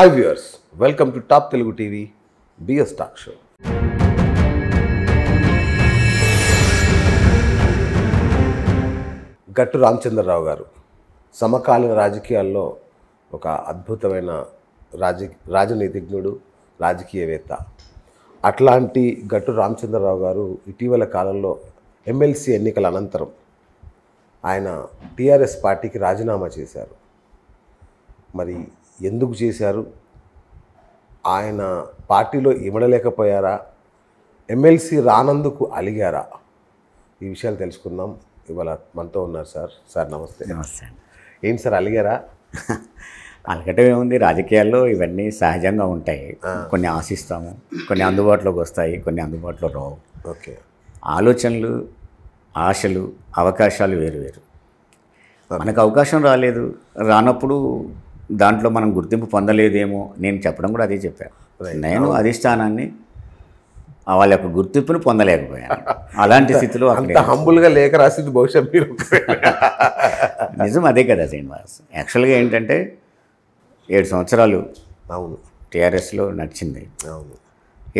Hi viewers welcome to top Telugu TV BS talk show Gattu Ramachandra Rao గారు సమకాలీన రాజకీయాల్లో ఒక అద్భుతమైన రాజ రాజనీతిజ్ఞుడు రాజకీయవేత్త అట్లాంటి గట్టు రామచంద్రరావు గారు ఇటీవల కాలంలో ఎమ్మెల్సీ ఎన్నికల అనంతరం ఆయన టీఆర్ఎస్ పార్టీకి రాజీనామా చేశారు మరి ఎందుకు చేశారు ఆయన పార్టీలో ఇవ్వడలేకపోయారా ఎమ్మెల్సీ రానందుకు అలిగారా ఈ విషయాలు తెలుసుకుందాం ఇవాళ మనతో ఉన్నారు సార్ సార్ నమస్తే నమస్తే ఏం సార్ అలిగారా అలగటం ఏముంది రాజకీయాల్లో ఇవన్నీ సహజంగా ఉంటాయి కొన్ని ఆశిస్తాము కొన్ని అందుబాటులోకి వస్తాయి కొన్ని అందుబాటులో రావు ఓకే ఆలోచనలు ఆశలు అవకాశాలు వేరు వేరు మనకు అవకాశం రాలేదు రానప్పుడు దాంట్లో మనం గుర్తింపు పొందలేదేమో నేను చెప్పడం కూడా అదే చెప్పాను నేను అధిష్టానాన్ని వాళ్ళ యొక్క గుర్తింపును పొందలేకపోయాను అలాంటి స్థితిలో హంబుల్గా లేఖ రాసింది బహుశా మీరు నిజం అదే కదా శ్రీనివాస్ యాక్చువల్గా ఏంటంటే ఏడు సంవత్సరాలు అవును టీఆర్ఎస్లో నడిచింది అవును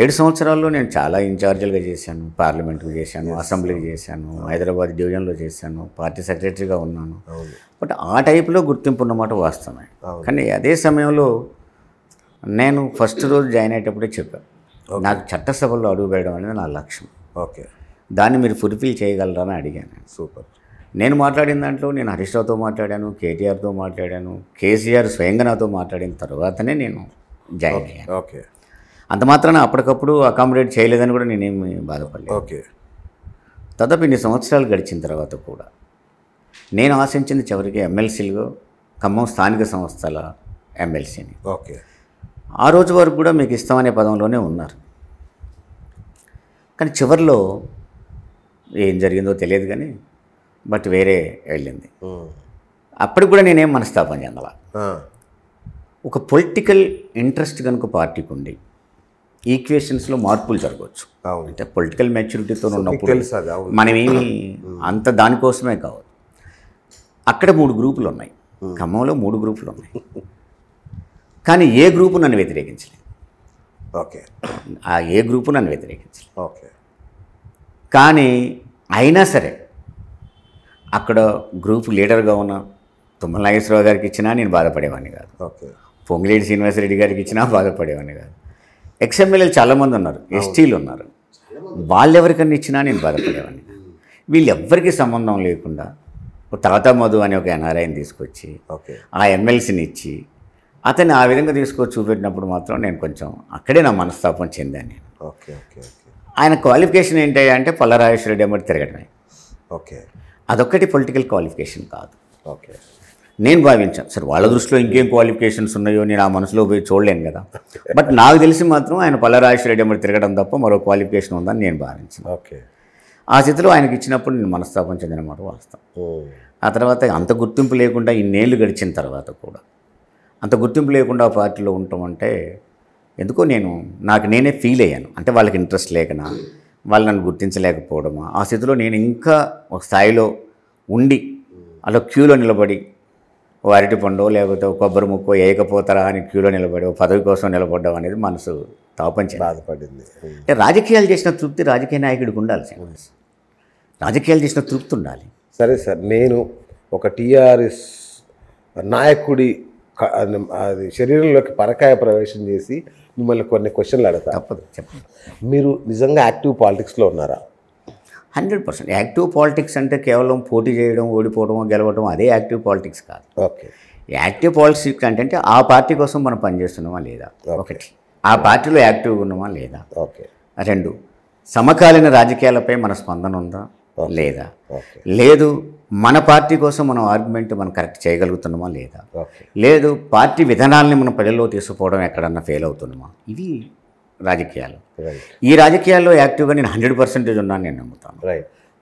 ఏడు సంవత్సరాల్లో నేను చాలా ఇన్ఛార్జీలుగా చేశాను పార్లమెంట్కి చేశాను అసెంబ్లీకి చేశాను హైదరాబాద్ డివిజన్లో చేశాను పార్టీ సెక్రటరీగా ఉన్నాను బట్ ఆ టైప్లో గుర్తింపు ఉన్నమాట వాస్తవమే కానీ అదే సమయంలో నేను ఫస్ట్ రోజు జాయిన్ అయ్యేటప్పుడే చెప్పాను నాకు చట్టసభలో అడుగు వేయడం అనేది నా లక్ష్యం ఓకే దాన్ని మీరు ఫుల్ఫిల్ చేయగలరని అడిగాను సూపర్ నేను మాట్లాడిన దాంట్లో నేను హరీష్ రావుతో మాట్లాడాను కేటీఆర్తో మాట్లాడాను కేసీఆర్ స్వయంగా నాతో మాట్లాడిన తర్వాతనే నేను జాయిన్ అయ్యాను ఓకే అంత మాత్రాన అప్పటికప్పుడు అకామిడేట్ చేయలేదని కూడా నేనేమి బాధపడలేదు ఓకే తదపు ఇన్ని సంవత్సరాలు గడిచిన తర్వాత కూడా నేను ఆశించింది చివరికి ఎమ్మెల్సీలు ఖమ్మం స్థానిక సంస్థల ఎమ్మెల్సీని ఓకే ఆ రోజు వరకు కూడా మీకు ఇస్తామనే పదంలోనే ఉన్నారు కానీ చివరిలో ఏం జరిగిందో తెలియదు కానీ బట్ వేరే వెళ్ళింది అప్పటికి కూడా నేనేం మనస్తాపం చెందాల ఒక పొలిటికల్ ఇంట్రెస్ట్ కనుక పార్టీకి ఉండి ఈక్వేషన్స్లో మార్పులు జరగవచ్చు అంటే పొలిటికల్ మెచ్యూరిటీతో ఉన్నప్పుడు మనమేమి అంత దానికోసమే కావద్దు అక్కడ మూడు గ్రూపులు ఉన్నాయి ఖమ్మంలో మూడు గ్రూపులు ఉన్నాయి కానీ ఏ గ్రూపు నన్ను వ్యతిరేకించలేదు ఓకే ఆ ఏ గ్రూపు నన్ను వ్యతిరేకించలేదు ఓకే కానీ అయినా సరే అక్కడ గ్రూప్ లీడర్గా ఉన్న తుమ్మల నాగేశ్వరరావు గారికి ఇచ్చినా నేను బాధపడేవాడిని కాదు ఓకే పొంగిలేడి శ్రీనివాసరెడ్డి గారికి ఇచ్చినా బాధపడేవాడిని కాదు ఎక్స్ఎమ్మెల్యేలు చాలామంది ఉన్నారు ఎస్టీలు ఉన్నారు వాళ్ళెవరికన్నా ఇచ్చినా నేను బాధపడేవాడిని వీళ్ళు ఎవరికి సంబంధం లేకుండా తాత మధు అనే ఒక ఎన్ఆర్ఐని తీసుకొచ్చి ఆ ఎమ్మెల్సీని ఇచ్చి అతన్ని ఆ విధంగా తీసుకొచ్చి చూపెట్టినప్పుడు మాత్రం నేను కొంచెం అక్కడే నా మనస్తాపం చెందాను నేను ఓకే ఓకే ఆయన క్వాలిఫికేషన్ ఏంటి అంటే పొల్లరాజేశ్వర రెడ్డి అమ్మటి తిరగడమే ఓకే అదొక్కటి పొలిటికల్ క్వాలిఫికేషన్ కాదు ఓకే నేను భావించాను సరే వాళ్ళ దృష్టిలో ఇంకేం క్వాలిఫికేషన్స్ ఉన్నాయో నేను ఆ మనసులో పోయి చూడలేను కదా బట్ నాకు తెలిసి మాత్రం ఆయన పల్లరాజు రెడ్డి అమ్మడి తిరగడం తప్ప మరో క్వాలిఫికేషన్ ఉందని నేను భావించాను ఓకే ఆ స్థితిలో ఆయనకి ఇచ్చినప్పుడు నేను మనస్తాపం చెందిన మాట వాస్తాం ఆ తర్వాత అంత గుర్తింపు లేకుండా ఇన్నేళ్ళు గడిచిన తర్వాత కూడా అంత గుర్తింపు లేకుండా పార్టీలో ఉంటామంటే ఎందుకో నేను నాకు నేనే ఫీల్ అయ్యాను అంటే వాళ్ళకి ఇంట్రెస్ట్ లేకనా వాళ్ళు నన్ను గుర్తించలేకపోవడమా ఆ స్థితిలో నేను ఇంకా ఒక స్థాయిలో ఉండి అలా క్యూలో నిలబడి అరటి పండు లేకపోతే కొబ్బరి ముక్కు వేయకపోతారా అని క్యూలో నిలబడి పదవి కోసం నిలబడ్డం అనేది మనసు తాపంచి బాధపడింది అంటే రాజకీయాలు చేసిన తృప్తి రాజకీయ నాయకుడికి ఉండాలి రాజకీయాలు చేసిన తృప్తి ఉండాలి సరే సార్ నేను ఒక టీఆర్ఎస్ నాయకుడి అది శరీరంలోకి పరకాయ ప్రవేశం చేసి మిమ్మల్ని కొన్ని క్వశ్చన్లు అడగతా తప్పదు చెప్పండి మీరు నిజంగా యాక్టివ్ పాలిటిక్స్లో ఉన్నారా హండ్రెడ్ పర్సెంట్ యాక్టివ్ పాలిటిక్స్ అంటే కేవలం పోటీ చేయడం ఓడిపోవడం గెలవడం అదే యాక్టివ్ పాలిటిక్స్ కాదు ఓకే యాక్టివ్ పాలిటిక్స్ అంటే ఆ పార్టీ కోసం మనం పనిచేస్తున్నామా లేదా ఒకటి ఆ పార్టీలో యాక్టివ్గా ఉన్నామా లేదా ఓకే రెండు సమకాలీన రాజకీయాలపై మన స్పందన ఉందా లేదా లేదు మన పార్టీ కోసం మనం ఆర్గ్యుమెంట్ మనం కరెక్ట్ చేయగలుగుతున్నామా లేదా లేదు పార్టీ విధానాల్ని మనం ప్రజల్లో తీసుకుపోవడం ఎక్కడన్నా ఫెయిల్ అవుతున్నామా ఇది రాజకీయాలు ఈ రాజకీయాల్లో యాక్టివ్గా నేను హండ్రెడ్ పర్సెంటేజ్ ఉన్నాను నేను నమ్ముతాను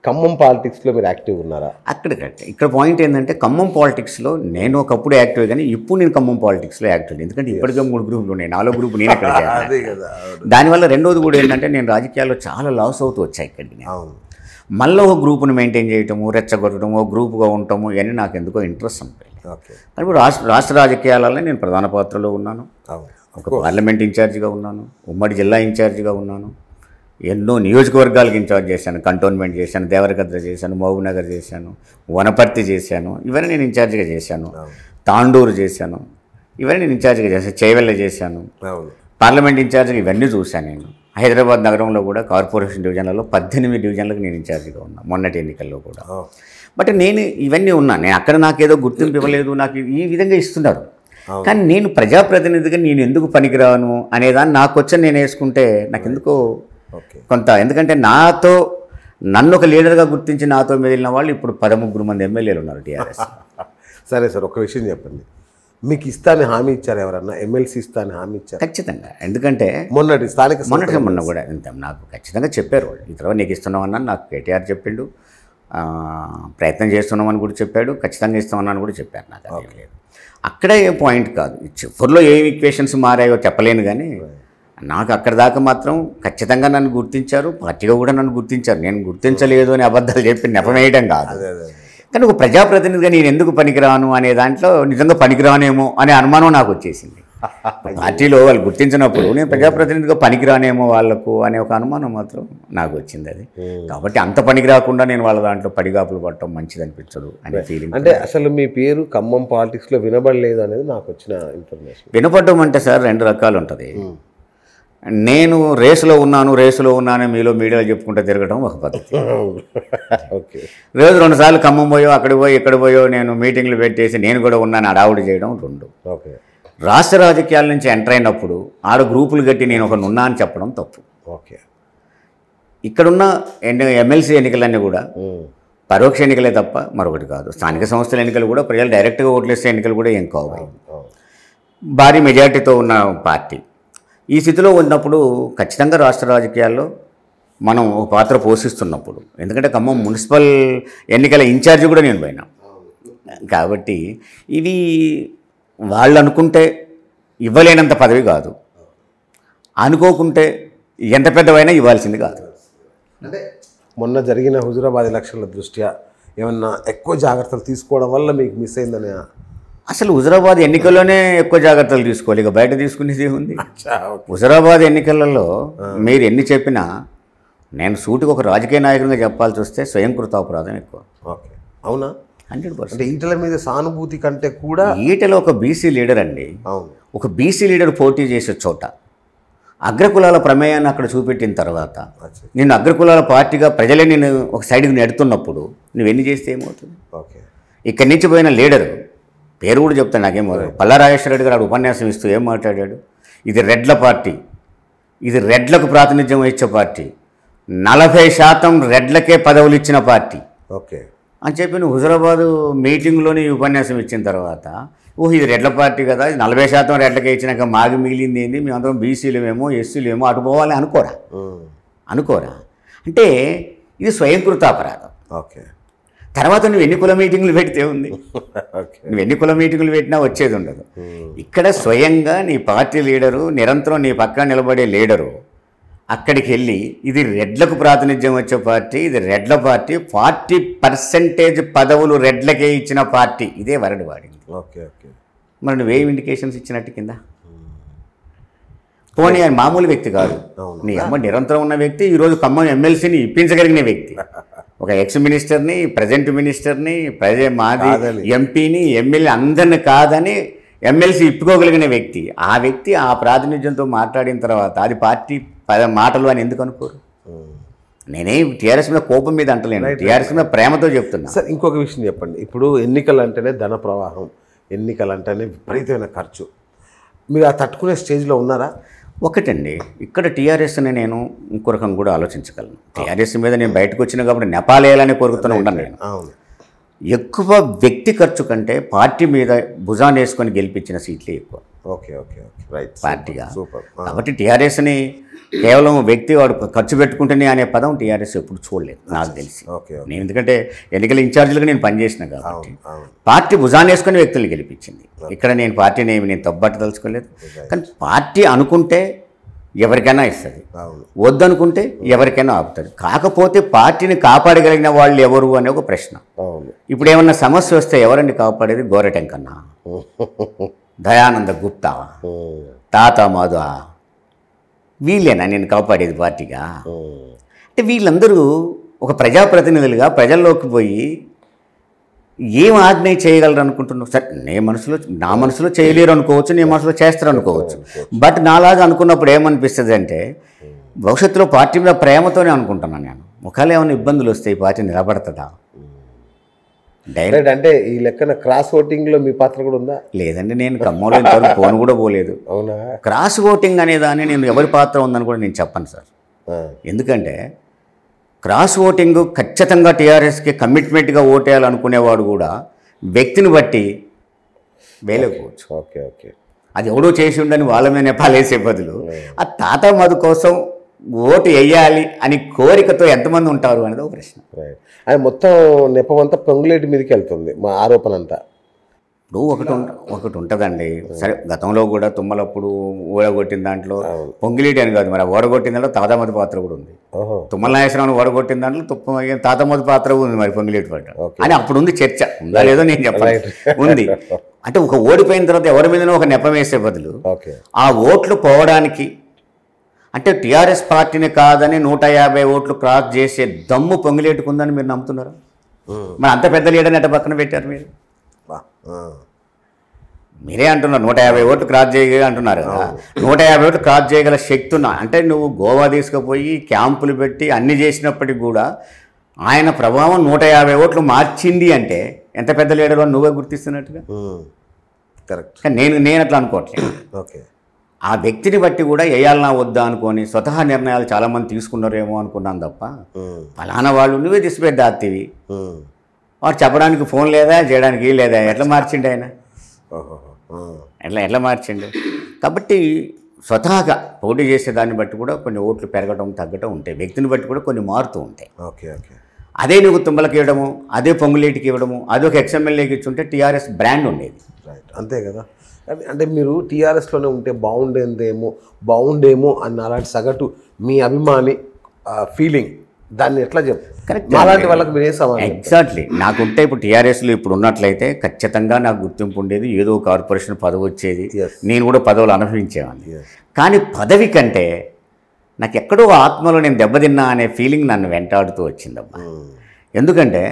ఖమ్మం పాలిటిక్స్లో మీరు యాక్టివ్ ఉన్నారా అక్కడ ఇక్కడ పాయింట్ ఏంటంటే ఖమ్మం పాలిటిక్స్లో నేను ఒకప్పుడు యాక్టివ్ కానీ ఇప్పుడు నేను ఖమ్మం పాలిటిక్స్లో యాక్టివ్ ఎందుకంటే ఇప్పటికే మూడు గ్రూపులు ఉన్నాయి నాలుగు గ్రూప్ నేను అక్కడ దానివల్ల రెండోది కూడా ఏంటంటే నేను రాజకీయాల్లో చాలా లాస్ అవుతూ వచ్చాయి ఇక్కడికి మళ్ళీ ఒక గ్రూప్ను మెయింటైన్ చేయటము రెచ్చగొట్టడము ఒక గ్రూప్గా ఉండటము ఇవన్నీ నాకు ఎందుకో ఇంట్రెస్ట్ ఉంటాయి కానీ ఇప్పుడు రాష్ట్ర రాష్ట్ర రాజకీయాలలో నేను ప్రధాన పాత్రలో ఉన్నాను ఒక పార్లమెంట్ ఇన్ఛార్జిగా ఉన్నాను ఉమ్మడి జిల్లా ఇన్ఛార్జిగా ఉన్నాను ఎన్నో నియోజకవర్గాలకు ఇన్ఛార్జ్ చేశాను కంటోన్మెంట్ చేశాను దేవరగద్ర చేశాను మహబూబ్నగర్ చేశాను వనపర్తి చేశాను ఇవన్నీ నేను ఇన్ఛార్జిగా చేశాను తాండూరు చేశాను ఇవన్నీ నేను ఇన్ఛార్జిగా చేశాను చేవెళ్ళ చేశాను పార్లమెంట్ ఇన్ఛార్జిగా ఇవన్నీ చూశాను నేను హైదరాబాద్ నగరంలో కూడా కార్పొరేషన్ డివిజన్లలో పద్దెనిమిది డివిజన్లకు నేను ఇన్ఛార్జిగా ఉన్నా మొన్నటి ఎన్నికల్లో కూడా బట్ నేను ఇవన్నీ ఉన్నా నేను అక్కడ నాకేదో గుర్తింపు ఇవ్వలేదు నాకు ఈ విధంగా ఇస్తున్నారు కానీ నేను ప్రజాప్రతినిధిగా నేను ఎందుకు పనికిరాను అనేదాన్ని నాకు వచ్చి నేను వేసుకుంటే నాకు ఎందుకో కొంత ఎందుకంటే నాతో నన్ను ఒక లీడర్గా గుర్తించి నాతో మిగిలిన వాళ్ళు ఇప్పుడు పదముగ్గురు మంది ఎమ్మెల్యేలు ఉన్నారు టీఆర్ఎస్ సరే సార్ ఒక విషయం చెప్పండి మీకు ఇస్తాను హామీ ఇచ్చారు ఎవరన్నా ఎమ్మెల్సీ ఇస్తాను హామీ ఇచ్చారు ఖచ్చితంగా ఎందుకంటే మొన్నటి స్థానిక మొన్నటి మొన్న కూడా ఇంత నాకు ఖచ్చితంగా చెప్పారు వాళ్ళు ఇంతలో నీకు ఇస్తున్నామన్నా నాకు కేటీఆర్ చెప్పిండు ప్రయత్నం చేస్తున్నామని కూడా చెప్పాడు ఖచ్చితంగా ఇస్తామన్నాను కూడా చెప్పారు నాకు లేదు అక్కడే ఏ పాయింట్ కాదు చివరిలో ఏం ఈక్వేషన్స్ మారాయో చెప్పలేను కానీ నాకు అక్కడ దాకా మాత్రం ఖచ్చితంగా నన్ను గుర్తించారు పార్టీగా కూడా నన్ను గుర్తించారు నేను గుర్తించలేదు అని అబద్ధాలు చెప్పి నెపమేయడం కాదు కానీ ఒక ప్రజాప్రతినిధిగా నేను ఎందుకు పనికిరాను అనే దాంట్లో నిజంగా పనికిరానేమో అనే అనుమానం నాకు వచ్చేసింది పార్టీలో వాళ్ళు గుర్తించినప్పుడు నేను ప్రజాప్రతినిధిగా పనికిరానేమో వాళ్ళకు అనే ఒక అనుమానం మాత్రం నాకు వచ్చింది అది కాబట్టి అంత పనికి రాకుండా నేను వాళ్ళ దాంట్లో పడిగాపులు పడటం మంచిది అనిపించదు అనే ఫీలింగ్ అంటే అసలు మీ పేరు ఖమ్మం పాలిటిక్స్లో వినబడలేదు అనేది నాకు వచ్చిన ఇన్ఫర్మేషన్ వినపడడం అంటే సార్ రెండు రకాలు ఉంటుంది నేను రేసులో ఉన్నాను రేసులో ఉన్నాను మీలో మీడియాలో చెప్పుకుంటూ తిరగడం ఒక పద్ధతి ఓకే రోజు రెండు సార్లు ఖమ్మం పోయో అక్కడ పోయి ఇక్కడ పోయో నేను మీటింగ్లు పెట్టేసి నేను కూడా ఉన్నాను అడావుడు చేయడం రెండు ఓకే రాష్ట్ర రాజకీయాల నుంచి ఎంటర్ అయినప్పుడు ఆడ గ్రూపులు కట్టి నేను ఒక నున్నా అని చెప్పడం తప్పు ఓకే ఇక్కడున్న ఎన్ని ఎమ్మెల్సీ ఎన్నికలన్నీ కూడా పరోక్ష ఎన్నికలే తప్ప మరొకటి కాదు స్థానిక సంస్థల ఎన్నికలు కూడా ప్రజలు డైరెక్ట్గా వేసే ఎన్నికలు కూడా ఏం కావు భారీ మెజార్టీతో ఉన్న పార్టీ ఈ స్థితిలో ఉన్నప్పుడు ఖచ్చితంగా రాష్ట్ర రాజకీయాల్లో మనం ఒక పాత్ర పోషిస్తున్నప్పుడు ఎందుకంటే ఖమ్మం మున్సిపల్ ఎన్నికల ఇన్ఛార్జి కూడా నేను పోయినా కాబట్టి ఇవి వాళ్ళు అనుకుంటే ఇవ్వలేనంత పదవి కాదు అనుకోకుంటే ఎంత పెద్దవైనా ఇవ్వాల్సింది కాదు అంటే మొన్న జరిగిన హుజురాబాద్ ఎలక్షన్ల దృష్ట్యా ఏమన్నా ఎక్కువ జాగ్రత్తలు తీసుకోవడం వల్ల మీకు మిస్ అయిందనే అసలు హుజరాబాద్ ఎన్నికల్లోనే ఎక్కువ జాగ్రత్తలు తీసుకోవాలి ఇక బయట తీసుకునేది ఉంది హుజరాబాద్ ఎన్నికలలో మీరు ఎన్ని చెప్పినా నేను సూటికి ఒక రాజకీయ నాయకునిగా చెప్పాల్సి వస్తే అపరాధం ఎక్కువ ఓకే అవునా హండ్రెడ్ పర్సెంట్ ఈటల మీద సానుభూతి కంటే కూడా ఈటలో ఒక బీసీ లీడర్ అండి ఒక బీసీ లీడర్ పోటీ చేసే చోట అగ్రకులాల ప్రమేయాన్ని అక్కడ చూపెట్టిన తర్వాత నేను అగ్రకులాల పార్టీగా ప్రజలే నేను ఒక సైడ్కి నెడుతున్నప్పుడు నువ్వెన్ని చేస్తే ఏమవుతుంది ఓకే ఇక్కడి నుంచి పోయిన లీడరు పేరు కూడా చెప్తాను నాకేమో పల్లారాజేశ్వర రెడ్డి గారు ఉపన్యాసం ఇస్తూ ఏం మాట్లాడాడు ఇది రెడ్ల పార్టీ ఇది రెడ్లకు ప్రాతినిధ్యం ఇచ్చే పార్టీ నలభై శాతం రెడ్లకే పదవులు ఇచ్చిన పార్టీ ఓకే అని చెప్పి నువ్వు హుజరాబాదు మీటింగ్లోనే ఈ ఉపన్యాసం ఇచ్చిన తర్వాత ఓహ్ ఇది రెడ్ల పార్టీ కదా ఇది నలభై శాతం రెడ్లకే ఇచ్చినాక మాకు మిగిలింది ఏంది మేమందరం బీసీలమేమో ఎస్సీలేమో అటు పోవాలని అనుకోరా అనుకోరా అంటే ఇది స్వయంకృత అపరాధం ఓకే తర్వాత నువ్వు ఎన్ని కుల మీటింగ్లు పెడితే ఉంది నువ్వు ఎన్ని కుల మీటింగ్లు పెట్టినా వచ్చేది ఉండదు ఇక్కడ స్వయంగా నీ పార్టీ లీడరు నిరంతరం నీ పక్కన నిలబడే లీడరు అక్కడికి వెళ్ళి ఇది రెడ్లకు ప్రాతినిధ్యం వచ్చే పార్టీ ఇది రెడ్ల పార్టీ ఫార్టీ పర్సెంటేజ్ పదవులు రెడ్లకే ఇచ్చిన పార్టీ ఇదే వరడు వాడింది ఓకే ఓకే మరి నువ్వేం ఇండికేషన్స్ ఇచ్చినట్టు కింద పోనీ ఆయన మామూలు వ్యక్తి కాదు నీ అమ్మ నిరంతరం ఉన్న వ్యక్తి ఈరోజు ఖమ్మం ఎమ్మెల్సీని ఇప్పించగలిగిన వ్యక్తి ఒక ఎక్స్ మినిస్టర్ని ప్రజెంట్ మినిస్టర్ని ప్రజే మాది ఎంపీని ఎమ్మెల్యే అందరిని కాదని ఎమ్మెల్సీ ఇప్పుకోగలిగిన వ్యక్తి ఆ వ్యక్తి ఆ ప్రాతినిధ్యంతో మాట్లాడిన తర్వాత అది పార్టీ పద మాటలు అని ఎందుకు అనుకోరు నేనే టీఆర్ఎస్ మీద కోపం మీద అంటలేను టీఆర్ఎస్ మీద ప్రేమతో చెప్తున్నా సార్ ఇంకొక విషయం చెప్పండి ఇప్పుడు ఎన్నికలు అంటేనే ధన ప్రవాహం ఎన్నికలు అంటేనే విపరీతమైన ఖర్చు మీరు ఆ తట్టుకునే స్టేజ్లో ఉన్నారా ఒకటండి ఇక్కడ టీఆర్ఎస్ని నేను ఇంకో రకం కూడా ఆలోచించగలను టీఆర్ఎస్ మీద నేను బయటకు వచ్చిన కాబట్టి నెపాల్ వేయాలని కోరుకుతూనే ఉన్నాను నేను ఎక్కువ వ్యక్తి ఖర్చు కంటే పార్టీ మీద భుజాన్ వేసుకొని గెలిపించిన సీట్లే ఎక్కువ ఓకే ఓకే ఓకే రైట్ పార్టీగా సూపర్ కాబట్టి టీఆర్ఎస్ని కేవలం వ్యక్తి వాడు ఖర్చు పెట్టుకుంటేనే అనే పదం టీఆర్ఎస్ ఎప్పుడు చూడలేదు నాకు తెలిసి నేను ఎందుకంటే ఎన్నికల ఇన్ఛార్జీలుగా నేను పనిచేసిన కాబట్టి పార్టీ వేసుకుని వ్యక్తులు గెలిపించింది ఇక్కడ నేను పార్టీని ఏమి నేను తలుచుకోలేదు కానీ పార్టీ అనుకుంటే ఎవరికైనా ఇస్తుంది వద్దనుకుంటే ఎవరికైనా ఆపుతుంది కాకపోతే పార్టీని కాపాడగలిగిన వాళ్ళు ఎవరు అనే ఒక ప్రశ్న ఇప్పుడు ఏమన్నా సమస్య వస్తే ఎవరండి కాపాడేది గోరటెంకన్నా దయానంద గుప్తా తాత మాధు వీళ్ళేనా నేను కాపాడేది పార్టీగా అంటే వీళ్ళందరూ ఒక ప్రజాప్రతినిధులుగా ప్రజల్లోకి పోయి ఏం ఆజ్ఞయ చేయగలరు అనుకుంటున్నావు సార్ నే మనసులో నా మనసులో చేయలేరు అనుకోవచ్చు నీ మనసులో చేస్తారు అనుకోవచ్చు బట్ నాలాగా అనుకున్నప్పుడు ఏమనిపిస్తుంది అంటే భవిష్యత్తులో పార్టీ మీద ప్రేమతోనే అనుకుంటున్నాను నేను ఒకవేళ ఏమైనా ఇబ్బందులు వస్తే ఈ పార్టీ నిలబడుతుందా డైరెక్ట్ అంటే ఈ లెక్కన క్రాస్ ఓటింగ్ లో మీ పాత్ర కూడా ఉందా లేదండి నేను ఖమ్మంలో ఫోన్ కూడా పోలేదు అవునా క్రాస్ ఓటింగ్ అనే దాన్ని నేను ఎవరి పాత్ర ఉందని కూడా నేను చెప్పను సార్ ఎందుకంటే క్రాస్ ఓటింగ్ ఖచ్చితంగా టీఆర్ఎస్కి కమిట్మెంట్గా ఓటేయాలనుకునేవాడు కూడా వ్యక్తిని బట్టి వేయలేకపోవచ్చు ఓకే ఓకే అది ఎవడో చేసి ఉండని వాళ్ళ మీద నేపాలేసే బదులు ఆ తాత మధు కోసం ఓటు వేయాలి అని కోరికతో ఎంతమంది ఉంటారు అనేది ఒక ప్రశ్న అది మొత్తం నెపమంతా పొంగులేటి మీదకి వెళ్తుంది మా ఆరోపణ అంతా ఇప్పుడు ఒకటి ఒకటి ఉంటుందండి సరే గతంలో కూడా తుమ్మలప్పుడు ఓడగొట్టిన దాంట్లో పొంగిలేటి అని కాదు మరి ఓడగొట్టిన దాంట్లో తాతామతి పాత్ర కూడా ఉంది తుమ్మల నాగేశ్వరరావు ఓడగొట్టిన దాంట్లో తుప్ప తాతామతి పాత్ర ఉంది మరి పొంగిలేటి పడ్డ అని అప్పుడు ఉంది చర్చ ఉందా లేదో నేను చెప్పాలి ఉంది అంటే ఒక ఓడిపోయిన తర్వాత ఎవరి మీద ఒక నెపం వేసే బదులు ఆ ఓట్లు పోవడానికి అంటే టీఆర్ఎస్ పార్టీని కాదని నూట యాభై ఓట్లు క్రాస్ చేసే దమ్ము పొంగిలేటుకుందని మీరు నమ్ముతున్నారు మరి అంత పెద్ద లీడర్ని అట పక్కన పెట్టారు మీరు మీరే అంటున్నారు నూట యాభై ఓట్లు క్రాస్ చేయగల అంటున్నారు కదా నూట యాభై ఓట్లు క్రాస్ చేయగల శక్తి ఉన్నా అంటే నువ్వు గోవా తీసుకుపోయి క్యాంపులు పెట్టి అన్ని చేసినప్పటికి కూడా ఆయన ప్రభావం నూట యాభై ఓట్లు మార్చింది అంటే ఎంత పెద్ద లీడర్ నువ్వే గుర్తిస్తున్నట్టుగా కరెక్ట్ నేను నేను అట్లా అనుకోవట్లేదు ఓకే ఆ వ్యక్తిని బట్టి కూడా వేయాలనా వద్దా అనుకొని స్వతహా నిర్ణయాలు చాలామంది తీసుకున్నారేమో అనుకున్నాను తప్ప ఫలానా వాళ్ళు నువ్వే తీసిపెద్దా అత్తివి వాడు చెప్పడానికి ఫోన్ లేదా చేయడానికి లేదా ఎట్లా మార్చిండి ఆయన ఎట్లా ఎట్లా మార్చిండు కాబట్టి స్వతహాగా పోటీ చేసే దాన్ని బట్టి కూడా కొన్ని ఓట్లు పెరగడం తగ్గడం ఉంటాయి వ్యక్తిని బట్టి కూడా కొన్ని మారుతూ ఉంటాయి ఓకే ఓకే అదే నువ్వు తుమ్మలకి ఇవ్వడము అదే పొంగులేటికి ఇవ్వడము అదొక ఎక్స్ఎమ్మెల్యేకి ఇచ్చుంటే టీఆర్ఎస్ బ్రాండ్ ఉండేది అంతే కదా అంటే మీరు టీఆర్ఎస్లోనే ఉంటే బాగుండేదేమో బాగుండేమో అన్న అలాంటి సగటు మీ అభిమాని ఫీలింగ్ దాన్ని ఎట్లా చెప్పు కరెక్ట్ అలాంటి వాళ్ళకి మీరే సమాధానం ఎగ్జాక్ట్లీ నాకుంటే ఇప్పుడు టీఆర్ఎస్లో ఇప్పుడు ఉన్నట్లయితే ఖచ్చితంగా నాకు గుర్తింపు ఉండేది ఏదో కార్పొరేషన్ పదవి వచ్చేది నేను కూడా పదవులు అనుభవించేవాడిని కానీ పదవి కంటే నాకు ఎక్కడో ఆత్మలో నేను దెబ్బతిన్నా అనే ఫీలింగ్ నన్ను వెంటాడుతూ వచ్చిందమ్మా hmm. ఎందుకంటే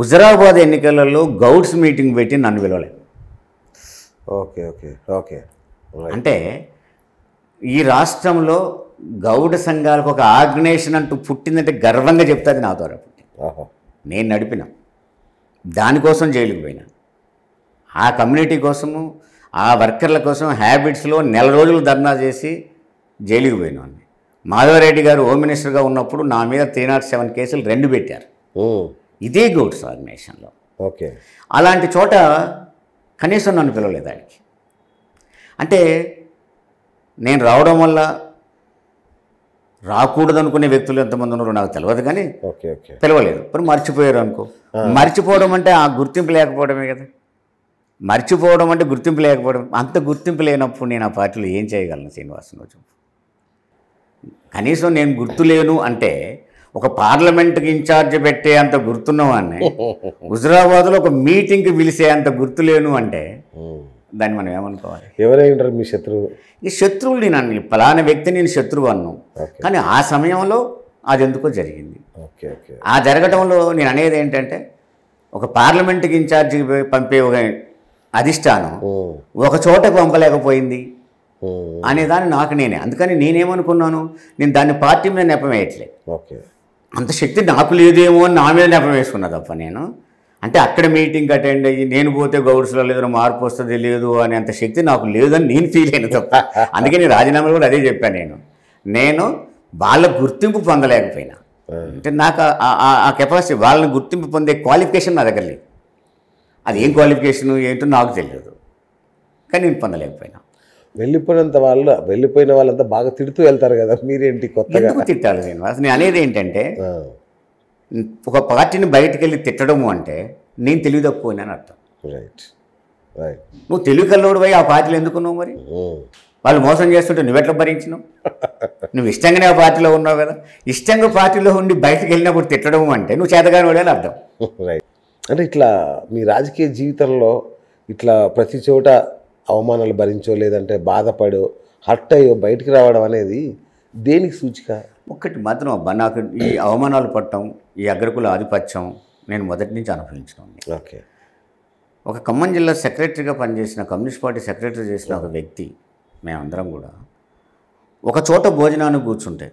హుజరాబాద్ ఎన్నికలలో గౌడ్స్ మీటింగ్ పెట్టి నన్ను పిలవలేదు ఓకే ఓకే ఓకే అంటే ఈ రాష్ట్రంలో గౌడ సంఘాలకు ఒక ఆగ్నేషన్ అంటూ పుట్టిందంటే గర్వంగా చెప్తుంది నా ద్వారా పుట్టింది నేను నడిపిన దానికోసం జైలుకు పోయినా ఆ కమ్యూనిటీ కోసము ఆ వర్కర్ల కోసం హ్యాబిట్స్లో నెల రోజులు ధర్నా చేసి జైలుకి పోయినాన్ని మాధవరెడ్డి గారు హోమ్ మినిస్టర్గా ఉన్నప్పుడు నా మీద త్రీ నాట్ సెవెన్ కేసులు రెండు పెట్టారు ఇదే గౌడ్స్ ఆర్గనైజేషన్లో ఓకే అలాంటి చోట కనీసం నన్ను పిలవలేదు ఆయనకి అంటే నేను రావడం వల్ల రాకూడదు అనుకునే వ్యక్తులు ఎంతమంది ఉన్నారో నాకు తెలియదు కానీ పిలవలేదు మరి మర్చిపోయారు అనుకో మర్చిపోవడం అంటే ఆ గుర్తింపు లేకపోవడమే కదా మర్చిపోవడం అంటే గుర్తింపు లేకపోవడం అంత గుర్తింపు లేనప్పుడు నేను ఆ పార్టీలో ఏం చేయగలను శ్రీనివాసన్ చెప్పు కనీసం నేను గుర్తులేను అంటే ఒక పార్లమెంట్కి ఇన్ఛార్జ్ పెట్టే అంత గుర్తున్నవాన్ని హుజరాబాద్లో ఒక మీటింగ్కి పిలిచే అంత గుర్తులేను అంటే దాన్ని మనం ఏమనుకోవాలి ఎవరైంటారు మీ శత్రువు ఈ శత్రువుని అన్ని ఫలానా వ్యక్తి నేను శత్రువు అన్ను కానీ ఆ సమయంలో అది ఎందుకో జరిగింది ఆ జరగడంలో నేను అనేది ఏంటంటే ఒక పార్లమెంట్కి ఇన్ఛార్జ్ పంపే ఒక అధిష్టానం ఒక చోటకు పంపలేకపోయింది అనేదాన్ని నాకు నేనే అందుకని నేనేమనుకున్నాను నేను దాన్ని పార్టీ మీద నెపమేయట్లేదు ఓకే అంత శక్తి నాకు లేదేమో అని నా మీద నెపం వేసుకున్నా తప్ప నేను అంటే అక్కడ మీటింగ్ అటెండ్ అయ్యి నేను పోతే గౌడ్స్లో లేదు మార్పు వస్తుంది లేదు అని అంత శక్తి నాకు లేదని నేను ఫీల్ అయ్యాను తప్ప అందుకే నేను రాజీనామాలు కూడా అదే చెప్పాను నేను నేను వాళ్ళ గుర్తింపు పొందలేకపోయినా అంటే నాకు ఆ కెపాసిటీ వాళ్ళని గుర్తింపు పొందే క్వాలిఫికేషన్ నా దగ్గర లేదు అది ఏం క్వాలిఫికేషన్ ఏంటో నాకు తెలియదు కానీ నేను పొందలేకపోయినా వెళ్ళిపోయినంత వాళ్ళు వెళ్ళిపోయిన వాళ్ళంతా బాగా తిడుతూ వెళ్తారు కదా మీరేంటి కొత్తగా తిట్టాలి శ్రీనివాస్ నేను అనేది ఏంటంటే ఒక పార్టీని బయటకు వెళ్ళి తిట్టడము అంటే నేను తెలివి తక్కువనని అర్థం రైట్ రైట్ నువ్వు తెలివి కల్లోడు పోయి ఆ పార్టీలు ఎందుకున్నావు మరి వాళ్ళు మోసం చేస్తుంటే నువ్వెట్లా భరించినావు నువ్వు ఇష్టంగానే ఆ పార్టీలో ఉన్నావు కదా ఇష్టంగా పార్టీలో ఉండి బయటకు వెళ్ళినప్పుడు తిట్టడం అంటే నువ్వు చేతగాని వాడేలా అర్థం రైట్ అంటే ఇట్లా మీ రాజకీయ జీవితంలో ఇట్లా ప్రతి చోట అవమానాలు భరించో లేదంటే బాధపడో హర్ట్ అయ్యో బయటికి రావడం అనేది దేనికి సూచిక ఒక్కటి మాత్రం అబ్బా నాకు ఈ అవమానాలు పట్టడం ఈ అగ్రకుల ఆధిపత్యం నేను మొదటి నుంచి అనుభవించడం ఓకే ఒక ఖమ్మం జిల్లా సెక్రటరీగా పనిచేసిన కమ్యూనిస్ట్ పార్టీ సెక్రటరీ చేసిన ఒక వ్యక్తి మేమందరం కూడా ఒక చోట భోజనాన్ని కూర్చుంటే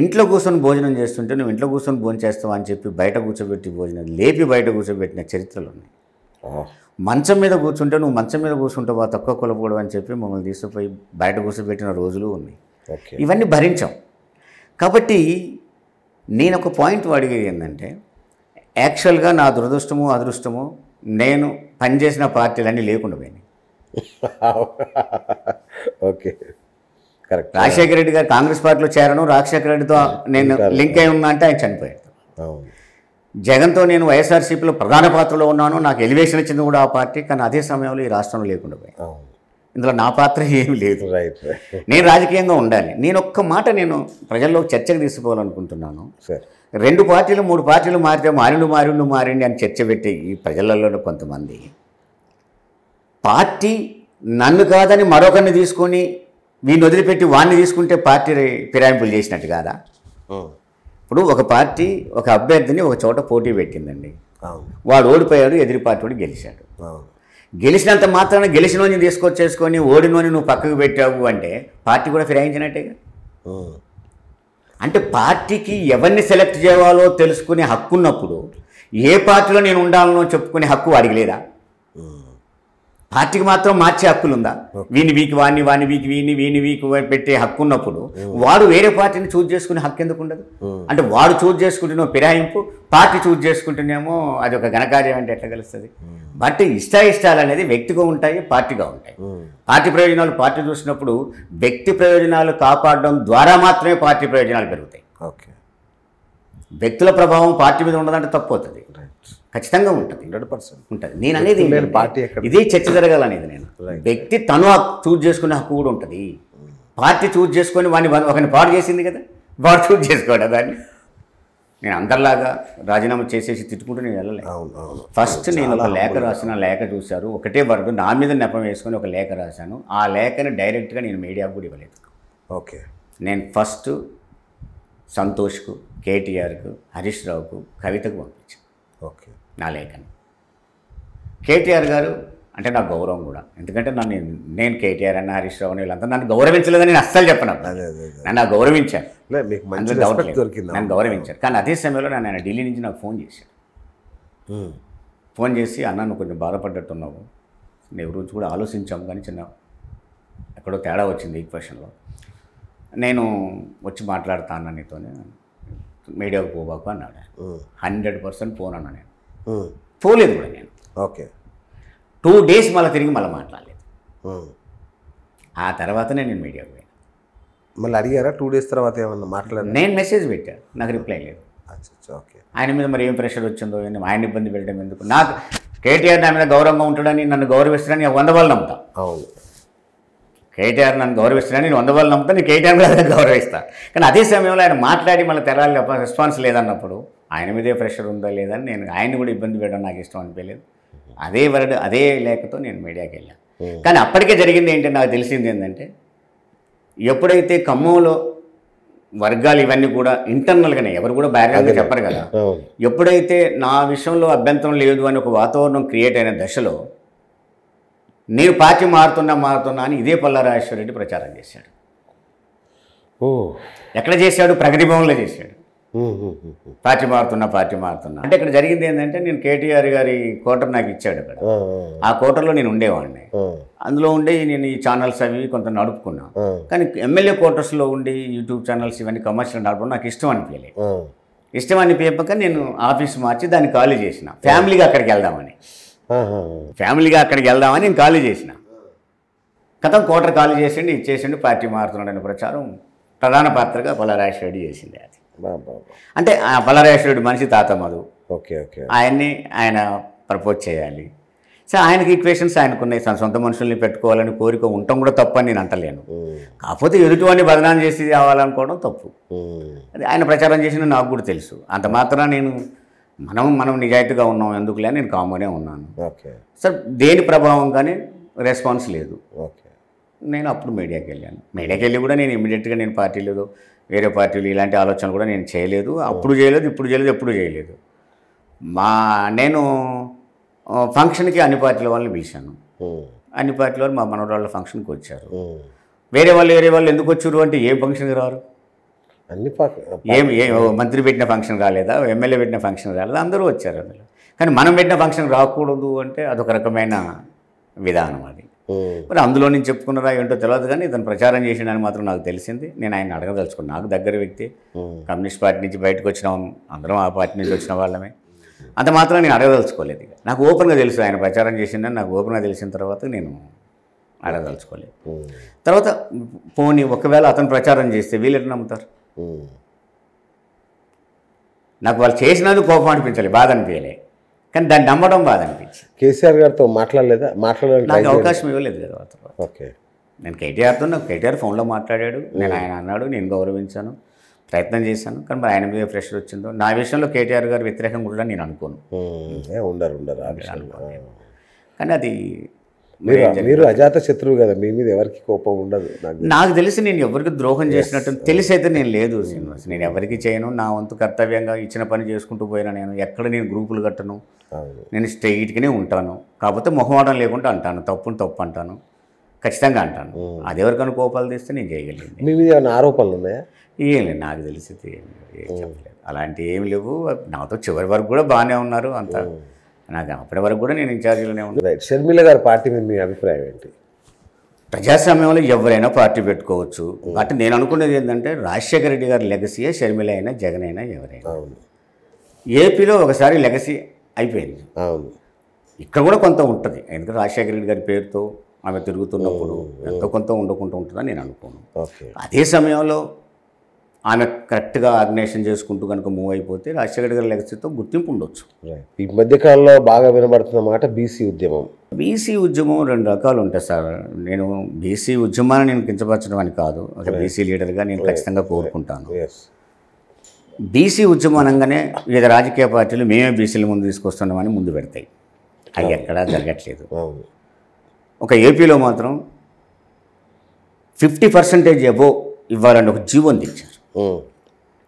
ఇంట్లో కూర్చొని భోజనం చేస్తుంటే నువ్వు ఇంట్లో కూర్చొని భోజనం చేస్తావు అని చెప్పి బయట కూర్చోబెట్టి భోజనం లేపి బయట కూర్చోబెట్టిన చరిత్రలు ఉన్నాయి మంచం మీద కూర్చుంటే నువ్వు మంచం మీద కూర్చుంటావా తక్కువ కొలపకూడదు అని చెప్పి మమ్మల్ని తీసుకుపోయి బయట కూర్చోబెట్టిన రోజులు ఉన్నాయి ఇవన్నీ భరించాం కాబట్టి నేను ఒక పాయింట్ అడిగేది ఏంటంటే యాక్చువల్గా నా దురదృష్టము అదృష్టము నేను పనిచేసిన పార్టీలన్నీ లేకుండా పోయినాయి ఓకే కరెక్ట్ రాజశేఖర రెడ్డి గారు కాంగ్రెస్ పార్టీలో చేరను రాజశేఖర రెడ్డితో నేను లింక్ అయి ఉన్నా అంటే ఆయన చనిపోయాడు జగన్తో నేను వైఎస్ఆర్సీపీలో ప్రధాన పాత్రలో ఉన్నాను నాకు ఎలివేషన్ ఇచ్చింది కూడా ఆ పార్టీ కానీ అదే సమయంలో ఈ రాష్ట్రంలో లేకుండా పోయి ఇందులో నా పాత్ర ఏమి లేదు రైట్ నేను రాజకీయంగా ఉండాలి నేను ఒక్క మాట నేను ప్రజల్లో చర్చకు తీసుకోవాలనుకుంటున్నాను సరే రెండు పార్టీలు మూడు పార్టీలు మారితే మారిండు మారిండు మారిండి అని చర్చ పెట్టి ఈ ప్రజలలో కొంతమంది పార్టీ నన్ను కాదని మరొకరిని తీసుకొని వీడిని వదిలిపెట్టి వాడిని తీసుకుంటే పార్టీ ఫిరాయింపులు చేసినట్టు కాదా ఇప్పుడు ఒక పార్టీ ఒక అభ్యర్థిని ఒక చోట పోటీ పెట్టిందండి వాడు ఓడిపోయాడు ఎదురు పార్టీ వాడు గెలిచాడు గెలిచినంత మాత్రాన గెలిచినోని తీసుకొచ్చేసుకొని ఓడినోని నువ్వు పక్కకు పెట్టావు అంటే పార్టీ కూడా ఫిరాయించినట్టేగా అంటే పార్టీకి ఎవరిని సెలెక్ట్ చేయాలో తెలుసుకునే హక్కు ఉన్నప్పుడు ఏ పార్టీలో నేను ఉండాలనో చెప్పుకునే హక్కు అడిగలేదా పార్టీకి మాత్రం మార్చే హక్కులు ఉందా వీని వీకి వాడిని వాని వీకి వీని వీని వీకి పెట్టే హక్కు ఉన్నప్పుడు వాడు వేరే పార్టీని చూజ్ చేసుకునే హక్కు ఎందుకు ఉండదు అంటే వాడు చూజ్ చేసుకుంటున్నో ఫిరాయింపు పార్టీ చూజ్ చేసుకుంటున్నామో అది ఒక ఘనకార్యం అంటే ఎట్లా కలుస్తుంది బట్ ఇష్టాయిష్టాలు అనేది వ్యక్తిగా ఉంటాయి పార్టీగా ఉంటాయి పార్టీ ప్రయోజనాలు పార్టీ చూసినప్పుడు వ్యక్తి ప్రయోజనాలు కాపాడడం ద్వారా మాత్రమే పార్టీ ప్రయోజనాలు పెరుగుతాయి ఓకే వ్యక్తుల ప్రభావం పార్టీ మీద ఉండదంటే తప్పు అవుతుంది ఖచ్చితంగా ఉంటుంది హండ్రెడ్ పర్సెంట్ ఉంటుంది నేను అనేది పార్టీ ఇదే చర్చ జరగాలనేది నేను వ్యక్తి తను చూజ్ చేసుకునే హక్కు కూడా ఉంటుంది పార్టీ చూజ్ చేసుకొని వాడిని ఒకరిని పాడు చేసింది కదా వాడు చూజ్ చేసుకోవడం దాన్ని నేను అందరిలాగా రాజీనామా చేసేసి తిట్టుకుంటూ నేను వెళ్ళలేదు ఫస్ట్ నేను ఒక లేఖ రాసిన లేఖ చూశారు ఒకటే వరకు నా మీద నెపం వేసుకొని ఒక లేఖ రాశాను ఆ లేఖని డైరెక్ట్గా నేను మీడియాకు కూడా ఇవ్వలేదు ఓకే నేను ఫస్ట్ సంతోష్కు కేటీఆర్కు హరీష్ రావుకు కవితకు పంపించాను ఓకే నా లేఖని కేటీఆర్ గారు అంటే నా గౌరవం కూడా ఎందుకంటే నన్ను నేను కేటీఆర్ అన్న హరీష్ రావు వీళ్ళంతా నన్ను గౌరవించలేదని నేను అస్సలు చెప్పను నన్ను గౌరవించాను నన్ను గౌరవించాను కానీ అదే సమయంలో నన్ను ఆయన ఢిల్లీ నుంచి నాకు ఫోన్ చేశాను ఫోన్ చేసి అన్న నువ్వు కొంచెం బాధపడ్డట్టున్నావు నేను గురించి కూడా ఆలోచించాము కానీ చిన్న ఎక్కడో తేడా వచ్చింది ఈ క్వశ్చన్లో నేను వచ్చి మాట్లాడతాను నీతో మీడియాకు పోబాకు అన్నాడు హండ్రెడ్ పర్సెంట్ ఫోన్ అన్నా నేను Hmm. పోలేదు కూడా నేను ఓకే టూ డేస్ మళ్ళీ తిరిగి మళ్ళీ మాట్లాడలేదు hmm. ఆ తర్వాతనే నేను మీడియాకు పోయాను మళ్ళీ అడిగారా టూ డేస్ తర్వాత ఏమన్నా మాట్లాడారు నేను మెసేజ్ పెట్టాను నాకు రిప్లై లేదు ఓకే ఆయన మీద మరి ఏం ప్రెషర్ వచ్చిందో ఆయన ఇబ్బంది పెట్టడం ఎందుకు నాకు కేటీఆర్ నా మీద గౌరవంగా ఉంటాడని నన్ను గౌరవిస్తాడని వంద వాళ్ళు నమ్ముతా కేటీఆర్ నన్ను గౌరవిస్తాడని నేను వంద వాళ్ళు నమ్ముతా నేను కేటీఆర్ కూడా గౌరవిస్తాను కానీ అదే సమయంలో ఆయన మాట్లాడి మళ్ళీ తెరాలి రెస్పాన్స్ లేదన్నప్పుడు ఆయన మీదే ప్రెషర్ ఉందా లేదని నేను ఆయన కూడా ఇబ్బంది పెట్టడం నాకు ఇష్టం అనిపించలేదు అదే వరడ్ అదే లేఖతో నేను మీడియాకి వెళ్ళాను కానీ అప్పటికే జరిగింది ఏంటి నాకు తెలిసింది ఏంటంటే ఎప్పుడైతే ఖమ్మంలో వర్గాలు ఇవన్నీ కూడా ఇంటర్నల్గానే ఎవరు కూడా బ్యాక్గ్రౌండ్ చెప్పరు కదా ఎప్పుడైతే నా విషయంలో అభ్యంతరం లేదు అని ఒక వాతావరణం క్రియేట్ అయిన దశలో నేను పార్టీ మారుతున్నా మారుతున్నా అని ఇదే పల్లారాజేశ్వర రెడ్డి ప్రచారం చేశాడు ఎక్కడ చేశాడు ప్రగతి భవన్లో చేశాడు పార్టీ మారుతున్నా పార్టీ మారుతున్నా అంటే ఇక్కడ జరిగింది ఏంటంటే నేను కేటీఆర్ గారి కోటర్ నాకు ఇచ్చాడు ఇక్కడ ఆ కోటర్లో నేను ఉండేవాడిని అందులో ఉండే నేను ఈ ఛానల్స్ అవి కొంత నడుపుకున్నా కానీ ఎమ్మెల్యే కోటర్స్లో ఉండి యూట్యూబ్ ఛానల్స్ ఇవన్నీ కమర్షియల్ నడపడం నాకు ఇష్టం అనిపించలే ఇష్టం అనిపించక నేను ఆఫీస్ మార్చి దాన్ని ఖాళీ చేసిన ఫ్యామిలీగా అక్కడికి వెళ్దామని ఫ్యామిలీగా అక్కడికి వెళ్దామని నేను ఖాళీ చేసిన కథం కోటర్ ఖాళీ చేసిండి ఇచ్చేసిండు పార్టీ మారుతున్నాడని ప్రచారం ప్రధాన పాత్రగా పొల రెడ్డి చేసింది అది అంటే ఆ బలరేశ్వరుడు మనిషి తాత మధు ఓకే ఓకే ఆయన్ని ఆయన ప్రపోజ్ చేయాలి సో ఆయనకి ఈక్వేషన్స్ ఉన్నాయి తన సొంత మనుషుల్ని పెట్టుకోవాలని కోరిక ఉండటం కూడా అని నేను అంటలేను కాకపోతే ఎదుటివాడిని బదనాలు చేసి రావాలనుకోవడం తప్పు అది ఆయన ప్రచారం చేసిన నాకు కూడా తెలుసు అంత మాత్రం నేను మనం మనం నిజాయితీగా ఉన్నాం ఎందుకులే నేను కామనే ఉన్నాను సార్ దేని ప్రభావం కానీ రెస్పాన్స్ లేదు ఓకే నేను అప్పుడు మీడియాకి వెళ్ళాను మీడియాకి వెళ్ళి కూడా నేను ఇమీడియట్గా నేను పార్టీ లేదు వేరే పార్టీలు ఇలాంటి ఆలోచన కూడా నేను చేయలేదు అప్పుడు చేయలేదు ఇప్పుడు చేయలేదు ఎప్పుడు చేయలేదు మా నేను ఫంక్షన్కి అన్ని పార్టీల వాళ్ళని పిలిచాను అన్ని పార్టీల వాళ్ళు మా మనవరాళ్ళ ఫంక్షన్కి వచ్చారు వేరే వాళ్ళు వేరే వాళ్ళు ఎందుకు వచ్చారు అంటే ఏ ఫంక్షన్కి రారు అన్ని ఏం ఏ మంత్రి పెట్టిన ఫంక్షన్ రాలేదా ఎమ్మెల్యే పెట్టిన ఫంక్షన్ రాలేదా అందరూ వచ్చారు అందులో కానీ మనం పెట్టిన ఫంక్షన్ రాకూడదు అంటే అదొక రకమైన విధానం మరి అందులో నేను చెప్పుకున్నారా ఏంటో తెలియదు కానీ ఇతను ప్రచారం చేసిండని మాత్రం నాకు తెలిసింది నేను ఆయన అడగదలుచుకున్నాను నాకు దగ్గర వ్యక్తి కమ్యూనిస్ట్ పార్టీ నుంచి బయటకు వచ్చిన అందరం ఆ పార్టీ నుంచి వచ్చిన వాళ్ళమే అంత మాత్రం నేను అడగదలుచుకోలేదు నాకు ఓపెన్గా తెలుసు ఆయన ప్రచారం చేసిందని నాకు ఓపెన్గా తెలిసిన తర్వాత నేను అడగదలుచుకోలేదు తర్వాత పోనీ ఒకవేళ అతను ప్రచారం చేస్తే ఎట్లా నమ్ముతారు నాకు వాళ్ళు చేసినందుకు కోపం అనిపించాలి బాధ అనిపించలే కానీ దాన్ని నమ్మడం బాధ అనిపించింది కేసీఆర్ గారితో మాట్లాడలేదా మాట్లాడలేదు నాకు అవకాశం ఇవ్వలేదు తర్వాత ఓకే నేను కేటీఆర్తో నాకు కేటీఆర్ ఫోన్లో మాట్లాడాడు నేను ఆయన అన్నాడు నేను గౌరవించాను ప్రయత్నం చేశాను కానీ మరి ఆయన మీద ప్రెషర్ వచ్చిందో నా విషయంలో కేటీఆర్ గారు వ్యతిరేకంగా కూడా నేను అనుకోను ఉండరు ఉండరు కానీ అది మీరు మీరు అజాత శత్రువు కదా మీ మీద ఎవరికి కోపం ఉండదు నాకు తెలిసి నేను ఎవరికి ద్రోహం చేసినట్టు తెలిసి అయితే నేను లేదు mm. శ్రీనివాస్ నేను ఎవరికి చేయను నా వంతు కర్తవ్యంగా ఇచ్చిన పని చేసుకుంటూ పోయినా నేను ఎక్కడ నేను గ్రూపులు కట్టను నేను స్ట్రైట్గానే ఉంటాను కాకపోతే మొహమాటం లేకుండా అంటాను తప్పుని తప్పు అంటాను ఖచ్చితంగా అంటాను mm. అది ఎవరికైనా కోపాలు తీస్తే నేను చేయగలిగింది మీ మీద ఏమైనా ఆరోపణలు ఉన్నాయా ఏం లేదు నాకు తెలిసి ఏం mm. చెప్పలేదు అలాంటివి ఏం లేవు నాతో చివరి వరకు కూడా బాగానే ఉన్నారు అంత నాకు అప్పటి వరకు కూడా నేను ఇన్ఛార్జీలోనే ఉన్నా షర్మిల గారి పార్టీ మీద మీ అభిప్రాయం ఏంటి ప్రజాస్వామ్యంలో ఎవరైనా పార్టీ పెట్టుకోవచ్చు అంటే నేను అనుకునేది ఏంటంటే రాజశేఖర రెడ్డి గారి లెగసీయే షర్మిల అయినా జగన్ అయినా ఎవరైనా ఏపీలో ఒకసారి లెగసీ అయిపోయింది ఇక్కడ కూడా కొంత ఉంటుంది ఎందుకంటే రాజశేఖర రెడ్డి గారి పేరుతో ఆమె తిరుగుతున్నప్పుడు ఎంతో కొంత ఉండకుండా ఉంటుందని నేను అనుకోను అదే సమయంలో ఆమె కరెక్ట్గా ఆర్గనైజేషన్ చేసుకుంటూ కనుక మూవ్ అయిపోతే రాజశేఖర్ గారి లెగసీతో గుర్తింపు ఉండొచ్చు ఈ మధ్యకాలంలో బాగా వినబడుతున్న మాట బీసీ ఉద్యమం బీసీ ఉద్యమం రెండు రకాలు ఉంటాయి సార్ నేను బీసీ ఉద్యమాన్ని నేను కించపరచడం అని కాదు ఒక బీసీ లీడర్గా నేను ఖచ్చితంగా కోరుకుంటాను బీసీ ఉద్యమం అనగానే వివిధ రాజకీయ పార్టీలు మేమే బీసీల ముందు తీసుకొస్తున్నామని ముందు పెడతాయి అవి ఎక్కడా జరగట్లేదు ఒక ఏపీలో మాత్రం ఫిఫ్టీ పర్సెంటేజ్ ఎబో ఇవ్వాలని ఒక జీవోని తెచ్చారు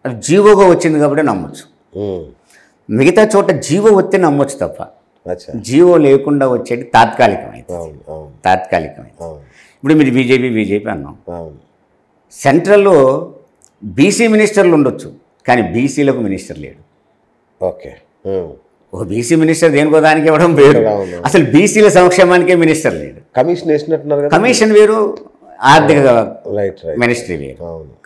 అది జీవోగా వచ్చింది కాబట్టి నమ్మచ్చు మిగతా చోట జీవో వస్తే నమ్మొచ్చు తప్ప జీవో లేకుండా వచ్చేది తాత్కాలికమైంది తాత్కాలికమైంది ఇప్పుడు మీరు బీజేపీ బీజేపీ అన్నాం సెంట్రల్లో బీసీ మినిస్టర్లు ఉండొచ్చు కానీ బీసీలకు మినిస్టర్ లేడు ఓకే ఓ బీసీ మినిస్టర్ దేనికో దానికి ఇవ్వడం వేరు అసలు బీసీల సంక్షేమానికే మినిస్టర్ లేడు కమిషన్ వేసినట్టున్నారు కమిషన్ వేరు ఆర్థిక మినిస్ట్రీ వేరు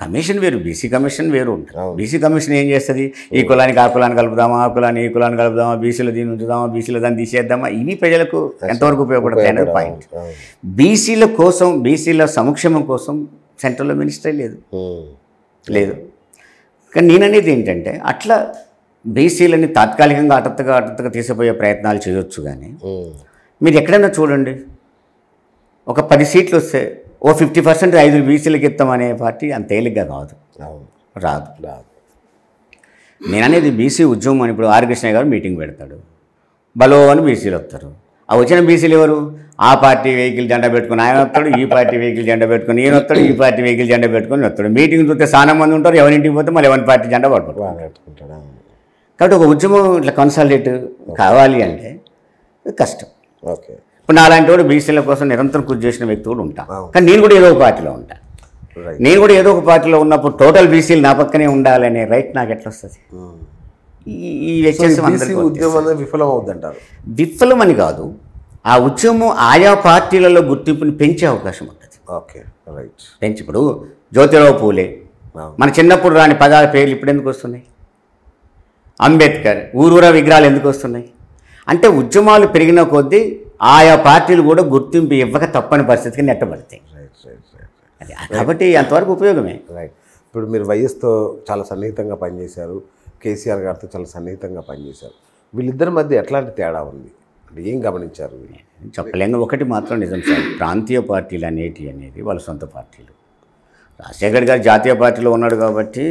కమిషన్ వేరు బీసీ కమిషన్ వేరు ఉంటుంది బీసీ కమిషన్ ఏం చేస్తుంది ఈ కులానికి ఆ కులాన్ని కలుపుదామా ఆ కులాన్ని ఈ కులాన్ని కలుపుదామా బీసీలో దీన్ని ఉంచుదామా బీసీలో దాన్ని తీసేద్దామా ఇవి ప్రజలకు ఎంతవరకు ఉపయోగపడతాయి అనేది పాయింట్ బీసీల కోసం బీసీల సంక్షేమం కోసం సెంట్రల్లో మినిస్ట్రీ లేదు లేదు కానీ నేననేది ఏంటంటే అట్లా బీసీలని తాత్కాలికంగా అటత్తగా అటత్తగా తీసిపోయే ప్రయత్నాలు చేయొచ్చు కానీ మీరు ఎక్కడైనా చూడండి ఒక పది సీట్లు వస్తే ఓ ఫిఫ్టీ పర్సెంట్ ఐదు బీసీలకు ఇస్తామనే పార్టీ అంత తేలిగ్గా కాదు రాదు రాదు నేను అనేది బీసీ ఉద్యమం అని ఇప్పుడు ఆర్ కృష్ణ గారు మీటింగ్ పెడతాడు బలో అని బీసీలు వస్తారు ఆ వచ్చిన బీసీలు ఎవరు ఆ పార్టీ వెహికల్ జెండా పెట్టుకుని ఆయన వస్తాడు ఈ పార్టీ వెహికల్ జెండా పెట్టుకుని ఈయన వస్తాడు ఈ పార్టీ వెహికల్ జెండా పెట్టుకుని వస్తాడు మీటింగ్ చూస్తే చాలా మంది ఉంటారు ఎవరింటికి పోతే మళ్ళీ ఎవరి పార్టీ జెండా పట్టుకుంటాడు కాబట్టి ఒక ఉద్యమం ఇట్లా కన్సల్టేట్ కావాలి అంటే కష్టం ఓకే ఇప్పుడు నాలాంటి వాడు బీసీల కోసం నిరంతరం కృషి చేసిన వ్యక్తి కూడా ఉంటా కానీ నేను కూడా ఏదో ఒక పార్టీలో ఉంటా నేను కూడా ఏదో ఒక పార్టీలో ఉన్నప్పుడు టోటల్ బీసీలు నా పక్కనే ఉండాలనే రైట్ నాకు ఎట్లా వస్తుంది hmm. ఈ ఉద్యమం విఫలం అవుతుందంటారు విఫలం అని కాదు ఆ ఉద్యమం ఆయా పార్టీలలో గుర్తింపుని పెంచే అవకాశం ఉంటుంది ఓకే రైట్ పెంచి ఇప్పుడు జ్యోతిరావు పూలే మన చిన్నప్పుడు రాని పదాల పేర్లు ఇప్పుడు ఎందుకు వస్తున్నాయి అంబేద్కర్ ఊరూరా విగ్రహాలు ఎందుకు వస్తున్నాయి అంటే ఉద్యమాలు పెరిగిన కొద్దీ ఆయా పార్టీలు కూడా గుర్తింపు ఇవ్వక తప్పని పరిస్థితికి నెట్టబడతాయి కాబట్టి అంతవరకు ఉపయోగమే రైట్ ఇప్పుడు మీరు వైఎస్తో చాలా సన్నిహితంగా పనిచేశారు కేసీఆర్ గారితో చాలా సన్నిహితంగా పనిచేశారు వీళ్ళిద్దరి మధ్య ఎట్లాంటి తేడా ఉంది అంటే ఏం గమనించారు చెప్పలేము ఒకటి మాత్రం నిజం సార్ ప్రాంతీయ పార్టీలు అనేటి అనేది వాళ్ళ సొంత పార్టీలు రాజశేఖర్ గారు జాతీయ పార్టీలో ఉన్నాడు కాబట్టి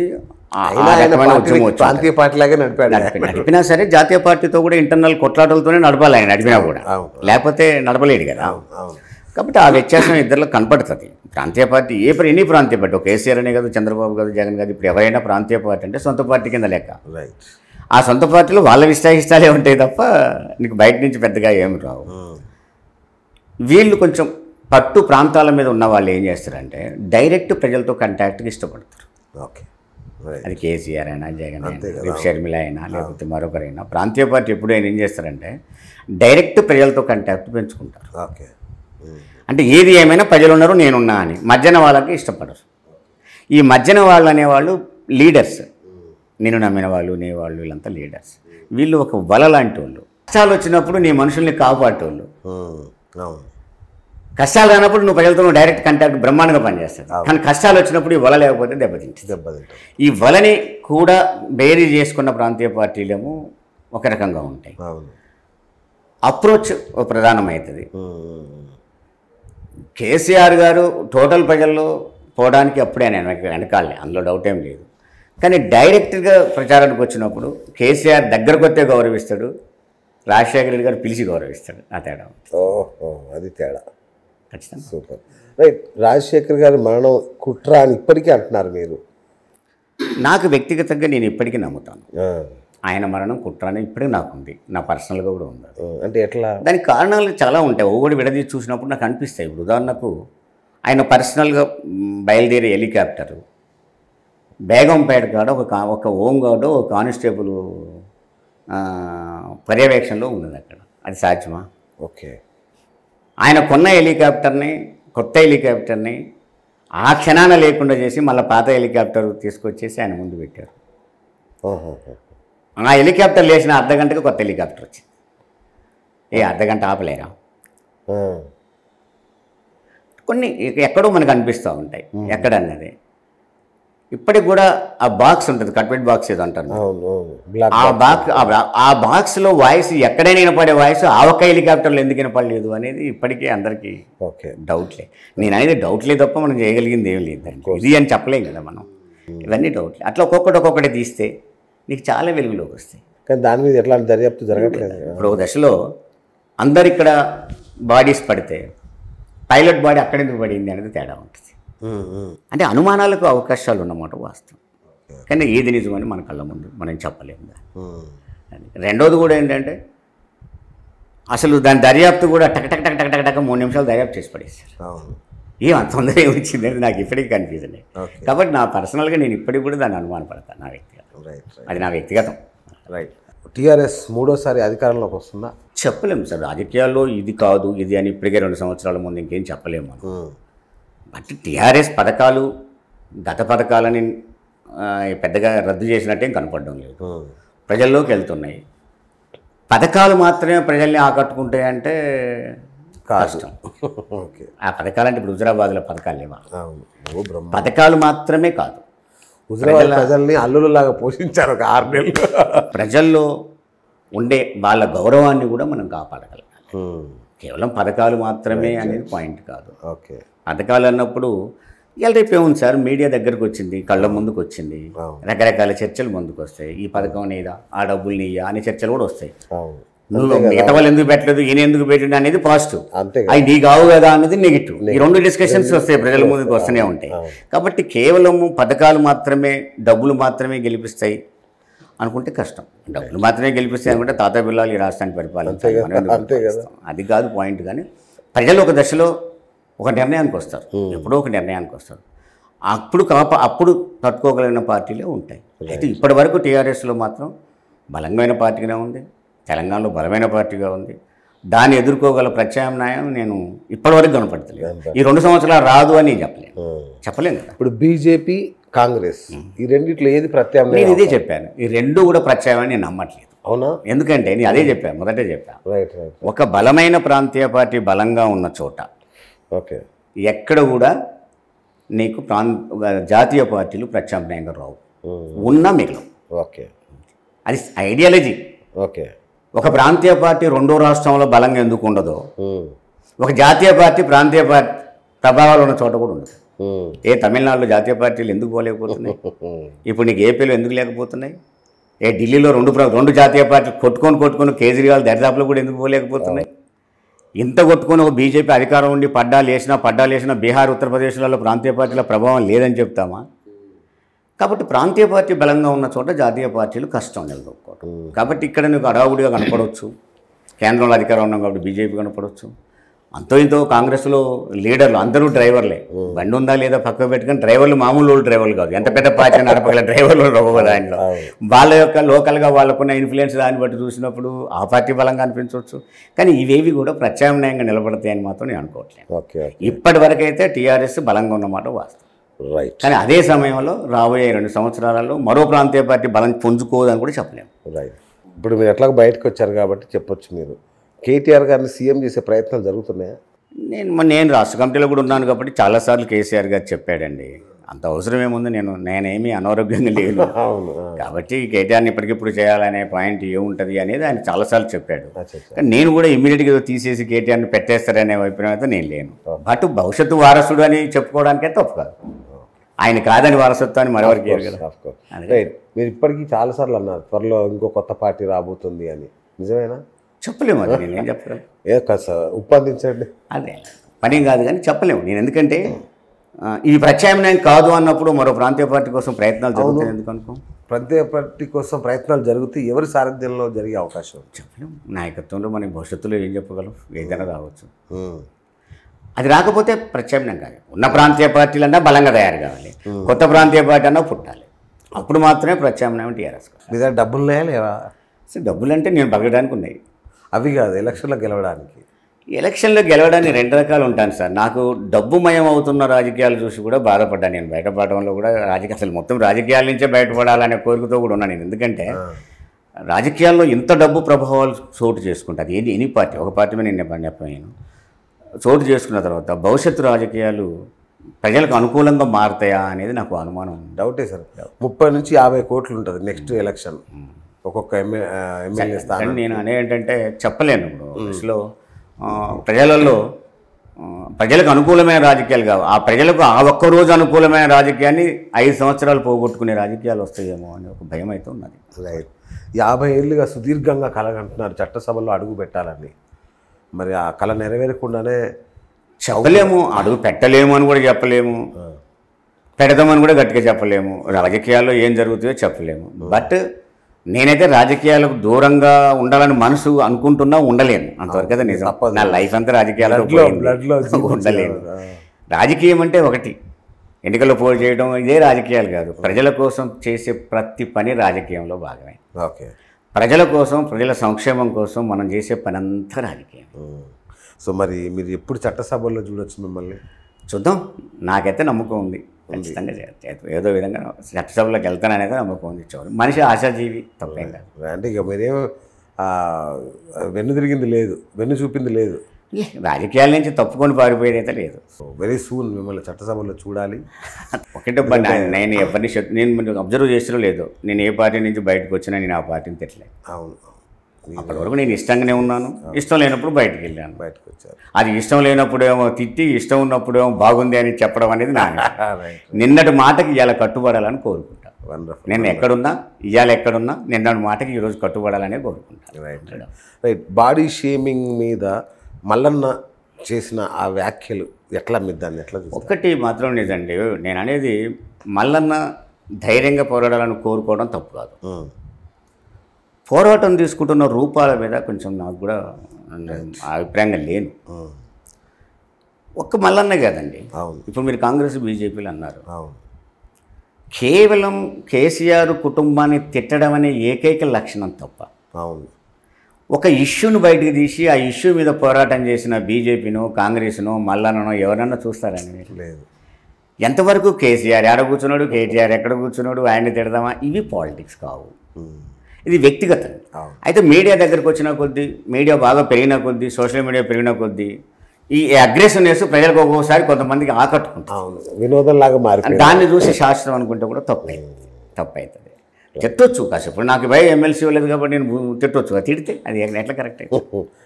ప్రాంతీయ పార్టీ లాగే నడిపాడు నడిపినా సరే జాతీయ పార్టీతో కూడా ఇంటర్నల్ కొట్లాటలతోనే నడపాలి ఆయన నడిపినా కూడా లేకపోతే నడపలేడు కదా కాబట్టి ఆ వ్యత్యాసం ఇద్దరిలో కనపడుతుంది ప్రాంతీయ పార్టీ ఏ ఎన్ని ప్రాంతీయ పార్టీ ఒక కేసీఆర్ అనే కాదు చంద్రబాబు కాదు జగన్ గారు ఇప్పుడు ఎవరైనా ప్రాంతీయ పార్టీ అంటే సొంత పార్టీ కింద లెక్క ఆ సొంత పార్టీలో వాళ్ళ విశ్లేషిస్తాలే ఉంటాయి తప్ప నీకు బయట నుంచి పెద్దగా ఏమి రావు hmm. వీళ్ళు కొంచెం పట్టు ప్రాంతాల మీద ఉన్న వాళ్ళు ఏం చేస్తారంటే డైరెక్ట్ ప్రజలతో కంటాక్ట్కి ఇష్టపడతారు ఓకే అది కేసీఆర్ అయినా జగన్ అయినా షర్మిల అయినా లేకపోతే మరొకరైనా ప్రాంతీయ పార్టీ ఎప్పుడైనా ఏం చేస్తారంటే డైరెక్ట్ ప్రజలతో కంటాక్ట్ పెంచుకుంటారు ఓకే అంటే ఏది ఏమైనా ప్రజలు ఉన్నారు నేనున్నా అని మధ్యన వాళ్ళకి ఇష్టపడరు ఈ మధ్యన వాళ్ళు అనేవాళ్ళు లీడర్స్ నేను నమ్మిన వాళ్ళు నీ వాళ్ళు వీళ్ళంతా లీడర్స్ వీళ్ళు ఒక వల లాంటి వాళ్ళు కష్టాలు వచ్చినప్పుడు నీ మనుషుల్ని కాపాడేవాళ్ళు కష్టాలు రానప్పుడు నువ్వు ప్రజలతో నువ్వు డైరెక్ట్ కంటాక్ట్ బ్రహ్మాండంగా పనిచేస్తాడు కానీ కష్టాలు వచ్చినప్పుడు ఈ వల లేకపోతే దెబ్బతింటుంది దెబ్బతింటుంది ఈ వలని కూడా బేరీ చేసుకున్న ప్రాంతీయ పార్టీలేమో ఒక రకంగా ఉంటాయి అప్రోచ్ ప్రధానమవుతుంది కేసీఆర్ గారు టోటల్ ప్రజల్లో పోవడానికి అప్పుడే నేను వెనకాలే అందులో డౌట్ ఏం లేదు కానీ డైరెక్ట్గా ప్రచారానికి వచ్చినప్పుడు కేసీఆర్ దగ్గరకు వస్తే గౌరవిస్తాడు రాజశేఖర రెడ్డి గారు పిలిచి గౌరవిస్తాడు ఆ తేడా ఓహో అది తేడా ఖచ్చితంగా సూపర్ రైట్ రాజశేఖర్ గారి మరణం కుట్ర అని ఇప్పటికీ అంటున్నారు మీరు నాకు వ్యక్తిగతంగా నేను ఇప్పటికీ నమ్ముతాను ఆయన మరణం కుట్ర అని ఇప్పటికీ నాకు ఉంది నా పర్సనల్గా కూడా ఉంది అంటే ఎట్లా దానికి కారణాలు చాలా ఉంటాయి ఒకటి విడదీసి చూసినప్పుడు నాకు అనిపిస్తాయి ఇప్పుడు ఉదాహరణకు ఆయన పర్సనల్గా బయలుదేరే హెలికాప్టరు బేగంపేట కాడో ఒక ఒక ఓం గార్డో ఒక కానిస్టేబుల్ పర్యవేక్షణలో ఉన్నది అక్కడ అది సాధ్యమా ఓకే ఆయన కొన్న హెలికాప్టర్ని కొత్త హెలికాప్టర్ని ఆ క్షణాన లేకుండా చేసి మళ్ళీ పాత హెలికాప్టర్ తీసుకొచ్చేసి ఆయన ముందు పెట్టారు ఓహో ఆ హెలికాప్టర్ లేచిన అర్ధగంటకు కొత్త హెలికాప్టర్ వచ్చింది ఏ అర్ధగంట ఆపలేరా కొన్ని ఎక్కడో మనకు అనిపిస్తూ ఉంటాయి ఎక్కడన్నది ఇప్పటికి కూడా ఆ బాక్స్ ఉంటుంది కట్మెంట్ బాక్స్ ఏదో అంటారు ఆ బాక్స్ ఆ బాక్స్ లో వాయిస్ ఎక్కడైనా వినపడే వాయిస్ ఆవక హెలికాప్టర్లు ఎందుకు వినపడలేదు అనేది ఇప్పటికీ అందరికీ ఓకే డౌట్లే నేను అనేది డౌట్లే తప్ప మనం చేయగలిగింది ఏం లేదు ఇది అని చెప్పలేం కదా మనం ఇవన్నీ డౌట్లే అట్లా ఒక్కొక్కటి ఒక్కొక్కటి తీస్తే నీకు చాలా వెలుగులోకి వస్తాయి కానీ దాని మీద ఎట్లాంటి దర్యాప్తు జరగట్లేదు ఇప్పుడు ఒక దశలో అందరు ఇక్కడ బాడీస్ పడితే పైలట్ బాడీ అక్కడెందుకు పడింది అనేది తేడా ఉంటుంది అంటే అనుమానాలకు అవకాశాలు ఉన్నమాట వాస్తవం కానీ ఏది నిజమని మన కళ్ళ ముందు మనం చెప్పలేము రెండోది కూడా ఏంటంటే అసలు దాని దర్యాప్తు కూడా టక్ టక్ టక్ టక్ టక్ టక్ మూడు నిమిషాలు దర్యాప్తు చేసి పడేసారు ఏం అంత తొందరగా వచ్చింది అని నాకు ఇప్పటికీ కన్ఫ్యూజన్ కాబట్టి నా పర్సనల్గా నేను ఇప్పటికి కూడా దాన్ని అనుమానపడతాను నా వ్యక్తిగతం అది నా వ్యక్తిగతం రైట్ టీఆర్ఎస్ మూడోసారి అధికారంలోకి వస్తుందా చెప్పలేము సార్ రాజకీయాల్లో ఇది కాదు ఇది అని ఇప్పటికే రెండు సంవత్సరాల ముందు ఇంకేం చెప్పలేము అంటే టీఆర్ఎస్ పథకాలు గత పథకాలని పెద్దగా రద్దు చేసినట్టే కనపడడం లేదు ప్రజల్లోకి వెళ్తున్నాయి పథకాలు మాత్రమే ప్రజల్ని ఆకట్టుకుంటాయంటే కష్టం ఓకే ఆ పథకాలు అంటే ఇప్పుడు హుజరాబాద్లో పథకాలు లేవా పథకాలు మాత్రమే కాదు హుజరాబాద్ ప్రజల్ని అల్లులలాగా పోషించారు ఒక ఆరు నెలలు ప్రజల్లో ఉండే వాళ్ళ గౌరవాన్ని కూడా మనం కాపాడగలగాలి కేవలం పథకాలు మాత్రమే అనేది పాయింట్ కాదు ఓకే అంతకాలం అన్నప్పుడు ఇలా రేపేముంది సార్ మీడియా దగ్గరకు వచ్చింది కళ్ళ ముందుకు వచ్చింది రకరకాల చర్చలు ముందుకు వస్తాయి ఈ పథకం నీదా ఆ డబ్బులు నీయా అనే చర్చలు కూడా వస్తాయి నువ్వు మిగతా వాళ్ళు ఎందుకు పెట్టలేదు ఈయన ఎందుకు పెట్టిండు అనేది పాజిటివ్ అది నీ కావు కదా అనేది నెగిటివ్ ఈ రెండు డిస్కషన్స్ వస్తాయి ప్రజల ముందుకు వస్తూనే ఉంటాయి కాబట్టి కేవలం పథకాలు మాత్రమే డబ్బులు మాత్రమే గెలిపిస్తాయి అనుకుంటే కష్టం డబ్బులు మాత్రమే గెలిపిస్తాయి అనుకుంటే తాత పిల్లలు ఈ రాష్ట్రానికి పరిపాలించాలి అది కాదు పాయింట్ కానీ ప్రజలు ఒక దశలో ఒక నిర్ణయానికి వస్తారు ఎప్పుడో ఒక నిర్ణయానికి వస్తారు అప్పుడు కాప అప్పుడు తట్టుకోగలిగిన పార్టీలే ఉంటాయి అయితే ఇప్పటి వరకు టీఆర్ఎస్లో మాత్రం బలంగా పార్టీగానే ఉంది తెలంగాణలో బలమైన పార్టీగా ఉంది దాన్ని ఎదుర్కోగల ప్రత్యామ్నాయం నేను ఇప్పటివరకు కనపడతలేదు ఈ రెండు సంవత్సరాలు రాదు అని చెప్పలేను చెప్పలేను కదా ఇప్పుడు బీజేపీ కాంగ్రెస్ ఈ రెండిట్లో ఏది ప్రత్యామ్నాయం నేను ఇదే చెప్పాను ఈ రెండు కూడా ప్రత్యామ్నాయం నేను నమ్మట్లేదు అవునా ఎందుకంటే నేను అదే చెప్పాను మొదటే చెప్పాను ఒక బలమైన ప్రాంతీయ పార్టీ బలంగా ఉన్న చోట ఓకే ఎక్కడ కూడా నీకు ప్రాం జాతీయ పార్టీలు ప్రత్యామ్నాయంగా రావు ఉన్నా మిగిలి ఓకే అది ఐడియాలజీ ఓకే ఒక ప్రాంతీయ పార్టీ రెండో రాష్ట్రంలో బలంగా ఎందుకు ఉండదో ఒక జాతీయ పార్టీ ప్రాంతీయ పార్టీ ప్రభావాలు ఉన్న చోట కూడా ఉండదు ఏ తమిళనాడులో జాతీయ పార్టీలు ఎందుకు పోలేకపోతున్నాయి ఇప్పుడు నీకు ఏపీలో ఎందుకు లేకపోతున్నాయి ఏ ఢిల్లీలో రెండు రెండు జాతీయ పార్టీలు కొట్టుకొని కొట్టుకొని కేజ్రీవాల్ దరిదాపులో కూడా ఎందుకు పోలేకపోతున్నాయి ఇంత కొట్టుకొని ఒక బీజేపీ అధికారం ఉండి పడ్డాలు వేసినా పడ్డాలు వేసినా బీహార్ ఉత్తరప్రదేశ్లలో ప్రాంతీయ పార్టీల ప్రభావం లేదని చెప్తామా కాబట్టి ప్రాంతీయ పార్టీ బలంగా ఉన్న చోట జాతీయ పార్టీలు కష్టం నిలదొక్కోవటం కాబట్టి ఇక్కడ నీకు అడావుడిగా కనపడవచ్చు కేంద్రంలో అధికారం ఉన్నాం కాబట్టి బీజేపీ కనపడవచ్చు అంతో ఇంతో కాంగ్రెస్లో లీడర్లు అందరూ డ్రైవర్లే బండి ఉందా లేదా పక్కకు పెట్టుకుని డ్రైవర్లు మామూలు వాళ్ళు డ్రైవర్లు కాదు ఎంత పెద్ద పార్టీ నడపగల డ్రైవర్లు ఉండవు వాళ్ళ యొక్క లోకల్గా వాళ్ళకున్న ఇన్ఫ్లుయెన్స్ దాన్ని బట్టి చూసినప్పుడు ఆ పార్టీ బలంగా అనిపించవచ్చు కానీ ఇవేవి కూడా ప్రత్యామ్నాయంగా నిలబడతాయని మాత్రం నేను అనుకోవట్లేదు ఇప్పటి అయితే టీఆర్ఎస్ బలంగా ఉన్నమాట వాస్తవం రైట్ కానీ అదే సమయంలో రాబోయే రెండు సంవత్సరాలలో మరో ప్రాంతీయ పార్టీ బలం పుంజుకోదని కూడా చెప్పలేము రైట్ ఇప్పుడు మీరు ఎట్లా బయటకు వచ్చారు కాబట్టి చెప్పొచ్చు మీరు కేటీఆర్ గారిని సీఎం చేసే ప్రయత్నాలు జరుగుతున్నాయా నేను నేను రాష్ట్ర కమిటీలో కూడా ఉన్నాను కాబట్టి చాలాసార్లు కేసీఆర్ గారు చెప్పాడండి అంత అవసరం ఏముంది నేను నేనేమి అనారోగ్యంగా లేదు కాబట్టి కేటీఆర్ని ఇప్పటికిప్పుడు చేయాలనే పాయింట్ ఏముంటుంది అనేది ఆయన చాలాసార్లు చెప్పాడు నేను కూడా ఇమ్మీడియట్గా తీసేసి కేటీఆర్ని పెట్టేస్తారనే అభిప్రాయం అయితే నేను లేను బట్ భవిష్యత్తు వారసుడు అని చెప్పుకోవడానికైతే తప్పు కాదు ఆయన కాదని వారసత్వాన్ని మరొకరికి మీరు ఇప్పటికీ చాలాసార్లు అన్నారు త్వరలో ఇంకో కొత్త పార్టీ రాబోతుంది అని నిజమేనా చెప్పలేము అది నేను ఏం చెప్పలేము ఏ కాదు సార్ ఉపాధించండి అదే పని కాదు కానీ చెప్పలేము నేను ఎందుకంటే ఇది ప్రత్యామ్నాయం కాదు అన్నప్పుడు మరో ప్రాంతీయ పార్టీ కోసం ప్రయత్నాలు జరుగుతాయి ఎందుకు అనుకో ప్రాంతీయ పార్టీ కోసం ప్రయత్నాలు జరుగుతూ ఎవరి సారథ్యంలో జరిగే అవకాశం చెప్పలేము నాయకత్వంలో మనం భవిష్యత్తులో ఏం చెప్పగలం ఏదైనా రావచ్చు అది రాకపోతే ప్రత్యామ్నాయం కాదు ఉన్న ప్రాంతీయ పార్టీలు అన్నా బలంగా తయారు కావాలి కొత్త ప్రాంతీయ పార్టీ అన్నా పుట్టాలి అప్పుడు మాత్రమే ప్రత్యామ్నాయం టీఆర్ఎస్ మీద డబ్బులు లేవా డబ్బులు అంటే నేను బలగడానికి ఉన్నాయి అవి కాదు ఎలక్షన్లో గెలవడానికి ఎలక్షన్లో గెలవడానికి రెండు రకాలు ఉంటాను సార్ నాకు డబ్బు మయం అవుతున్న రాజకీయాలు చూసి కూడా బాధపడ్డాను నేను బయటపడడంలో కూడా రాజకీయ అసలు మొత్తం రాజకీయాల నుంచే బయటపడాలనే కోరికతో కూడా ఉన్నాను నేను ఎందుకంటే రాజకీయాల్లో ఇంత డబ్బు ప్రభావాలు చోటు చేసుకుంటుంది ఏది ఎనీ పార్టీ ఒక పార్టీ మీద నేను చెప్పాను చోటు చేసుకున్న తర్వాత భవిష్యత్తు రాజకీయాలు ప్రజలకు అనుకూలంగా మారుతాయా అనేది నాకు అనుమానం డౌటే సార్ ముప్పై నుంచి యాభై కోట్లు ఉంటుంది నెక్స్ట్ ఎలక్షన్ ఒక్కొక్క ఎమ్మెల్యే స్థానం నేను అనే ఏంటంటే చెప్పలేను ఇప్పుడు అసలు ప్రజలలో ప్రజలకు అనుకూలమైన రాజకీయాలు కావు ఆ ప్రజలకు ఆ ఒక్క రోజు అనుకూలమైన రాజకీయాన్ని ఐదు సంవత్సరాలు పోగొట్టుకునే రాజకీయాలు వస్తాయేమో అని ఒక భయం అయితే ఉన్నది రైట్ యాభై ఏళ్ళుగా సుదీర్ఘంగా కలగంటున్నారు చట్టసభలో అడుగు పెట్టాలని మరి ఆ కళ నెరవేరకుండానే చెప్పలేము అడుగు పెట్టలేము అని కూడా చెప్పలేము పెడదామని కూడా గట్టిగా చెప్పలేము రాజకీయాల్లో ఏం జరుగుతుందో చెప్పలేము బట్ నేనైతే రాజకీయాలకు దూరంగా ఉండాలని మనసు అనుకుంటున్నా ఉండలేను అంతవరకు నిజం నా లైఫ్ అంతా రాజకీయాలకు ఉండలేను రాజకీయం అంటే ఒకటి ఎన్నికల్లో పోటీ చేయడం ఇదే రాజకీయాలు కాదు ప్రజల కోసం చేసే ప్రతి పని రాజకీయంలో భాగమే ఓకే ప్రజల కోసం ప్రజల సంక్షేమం కోసం మనం చేసే పని అంతా రాజకీయం సో మరి మీరు ఎప్పుడు చట్టసభల్లో చూడొచ్చు మిమ్మల్ని చూద్దాం నాకైతే నమ్మకం ఉంది ఖచ్చితంగా ఏదో విధంగా చట్టసభలోకి వెళ్తాననేది నమ్మకం ఉంది చూడండి మనిషి ఆశాజీవి తప్పేం కాదు అంటే ఇక మీరేం వెన్ను తిరిగింది లేదు వెన్ను చూపింది లేదు రాజకీయాల నుంచి తప్పుకొని పారిపోయేది అయితే లేదు వెరీ సూన్ మిమ్మల్ని చట్టసభలో చూడాలి ఒకటే పని నేను ఎవరిని నేను అబ్జర్వ్ చేసినా లేదు నేను ఏ పార్టీ నుంచి బయటకు వచ్చినా నేను ఆ పార్టీని తిట్టలేదు అవును అప్పటి వరకు నేను ఇష్టంగానే ఉన్నాను ఇష్టం లేనప్పుడు బయటకు వెళ్ళాను బయటకు వచ్చాను అది ఇష్టం లేనప్పుడేమో తిట్టి ఇష్టం ఉన్నప్పుడేమో బాగుంది అని చెప్పడం అనేది నా నిన్నటి మాటకి ఇవాళ కట్టుబడాలని కోరుకుంటా నేను ఎక్కడున్నా ఇవాళ ఎక్కడున్నా నిన్నటి మాటకి ఈరోజు కట్టుబడాలనే కోరుకుంటాను రైట్ బాడీ షేమింగ్ మీద మల్లన్న చేసిన ఆ వ్యాఖ్యలు ఎట్లా మీద దాన్ని ఎట్లా ఒకటి మాత్రం నిజండి నేను అనేది మల్లన్న ధైర్యంగా పోరాడాలని కోరుకోవడం తప్పు కాదు hmm. పోరాటం తీసుకుంటున్న రూపాల మీద కొంచెం నాకు కూడా అభిప్రాయంగా లేను ఒక్క మల్లన్న కదండి ఇప్పుడు మీరు కాంగ్రెస్ బీజేపీలు అన్నారు కేవలం కేసీఆర్ కుటుంబాన్ని తిట్టడం అనే ఏకైక లక్షణం తప్ప ఒక ఇష్యూను బయటకు తీసి ఆ ఇష్యూ మీద పోరాటం చేసిన బీజేపీను కాంగ్రెస్ను మల్లన్నను ఎవరన్నా చూస్తారని మీరు లేదు ఎంతవరకు కేసీఆర్ ఎక్కడ కూర్చున్నాడు కేటీఆర్ ఎక్కడ కూర్చున్నాడు ఆయన తిడదామా ఇవి పాలిటిక్స్ కావు ఇది వ్యక్తిగతం అయితే మీడియా దగ్గరకు వచ్చిన కొద్దీ మీడియా బాగా పెరిగిన కొద్దీ సోషల్ మీడియా పెరిగిన కొద్దీ ఈ అగ్రెసివ్నెస్ ప్రజలకు ఒక్కొక్కసారి కొంతమందికి ఆకట్టుకుంటాం వినోదంలాగా మారి దాన్ని చూసి శాస్త్రం అనుకుంటే కూడా తప్పైంది తప్పైతుంది తిట్టొచ్చు కాసేపు ఇప్పుడు నాకు భయం ఎమ్మెల్సీ లేదు కాబట్టి నేను తిట్టొచ్చు తిడితే అది ఎట్లా కరెక్ట్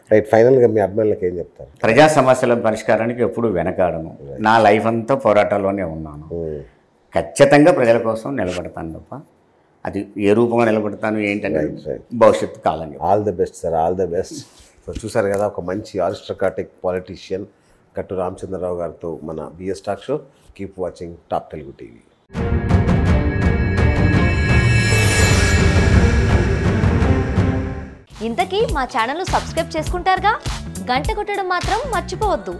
రైట్ ఫైనల్గా మీ అభిమానులకు ఏం చెప్తారు ప్రజా సమస్యల పరిష్కారానికి ఎప్పుడు వెనకాడను నా లైఫ్ అంతా పోరాటాల్లోనే ఉన్నాను ఖచ్చితంగా ప్రజల కోసం నిలబడతాను తప్ప అది ఏ రూపంగా నిలబడతాను ఏంటంటే భవిష్యత్తు కాలం all the best sir all the best so చూసారు కదా ఒక మంచి ఆరిస్టోక్రాటిక్ పాలిటీషియన్ కట్టు రామచంద్రరావు గారితో మన BS talk show keep watching top Telugu TV ఇంతకీ మా ఛానల్ను సబ్స్క్రైబ్ చేసుకుంటారుగా గంట కొట్టడం మాత్రం మర్చిపోవద్దు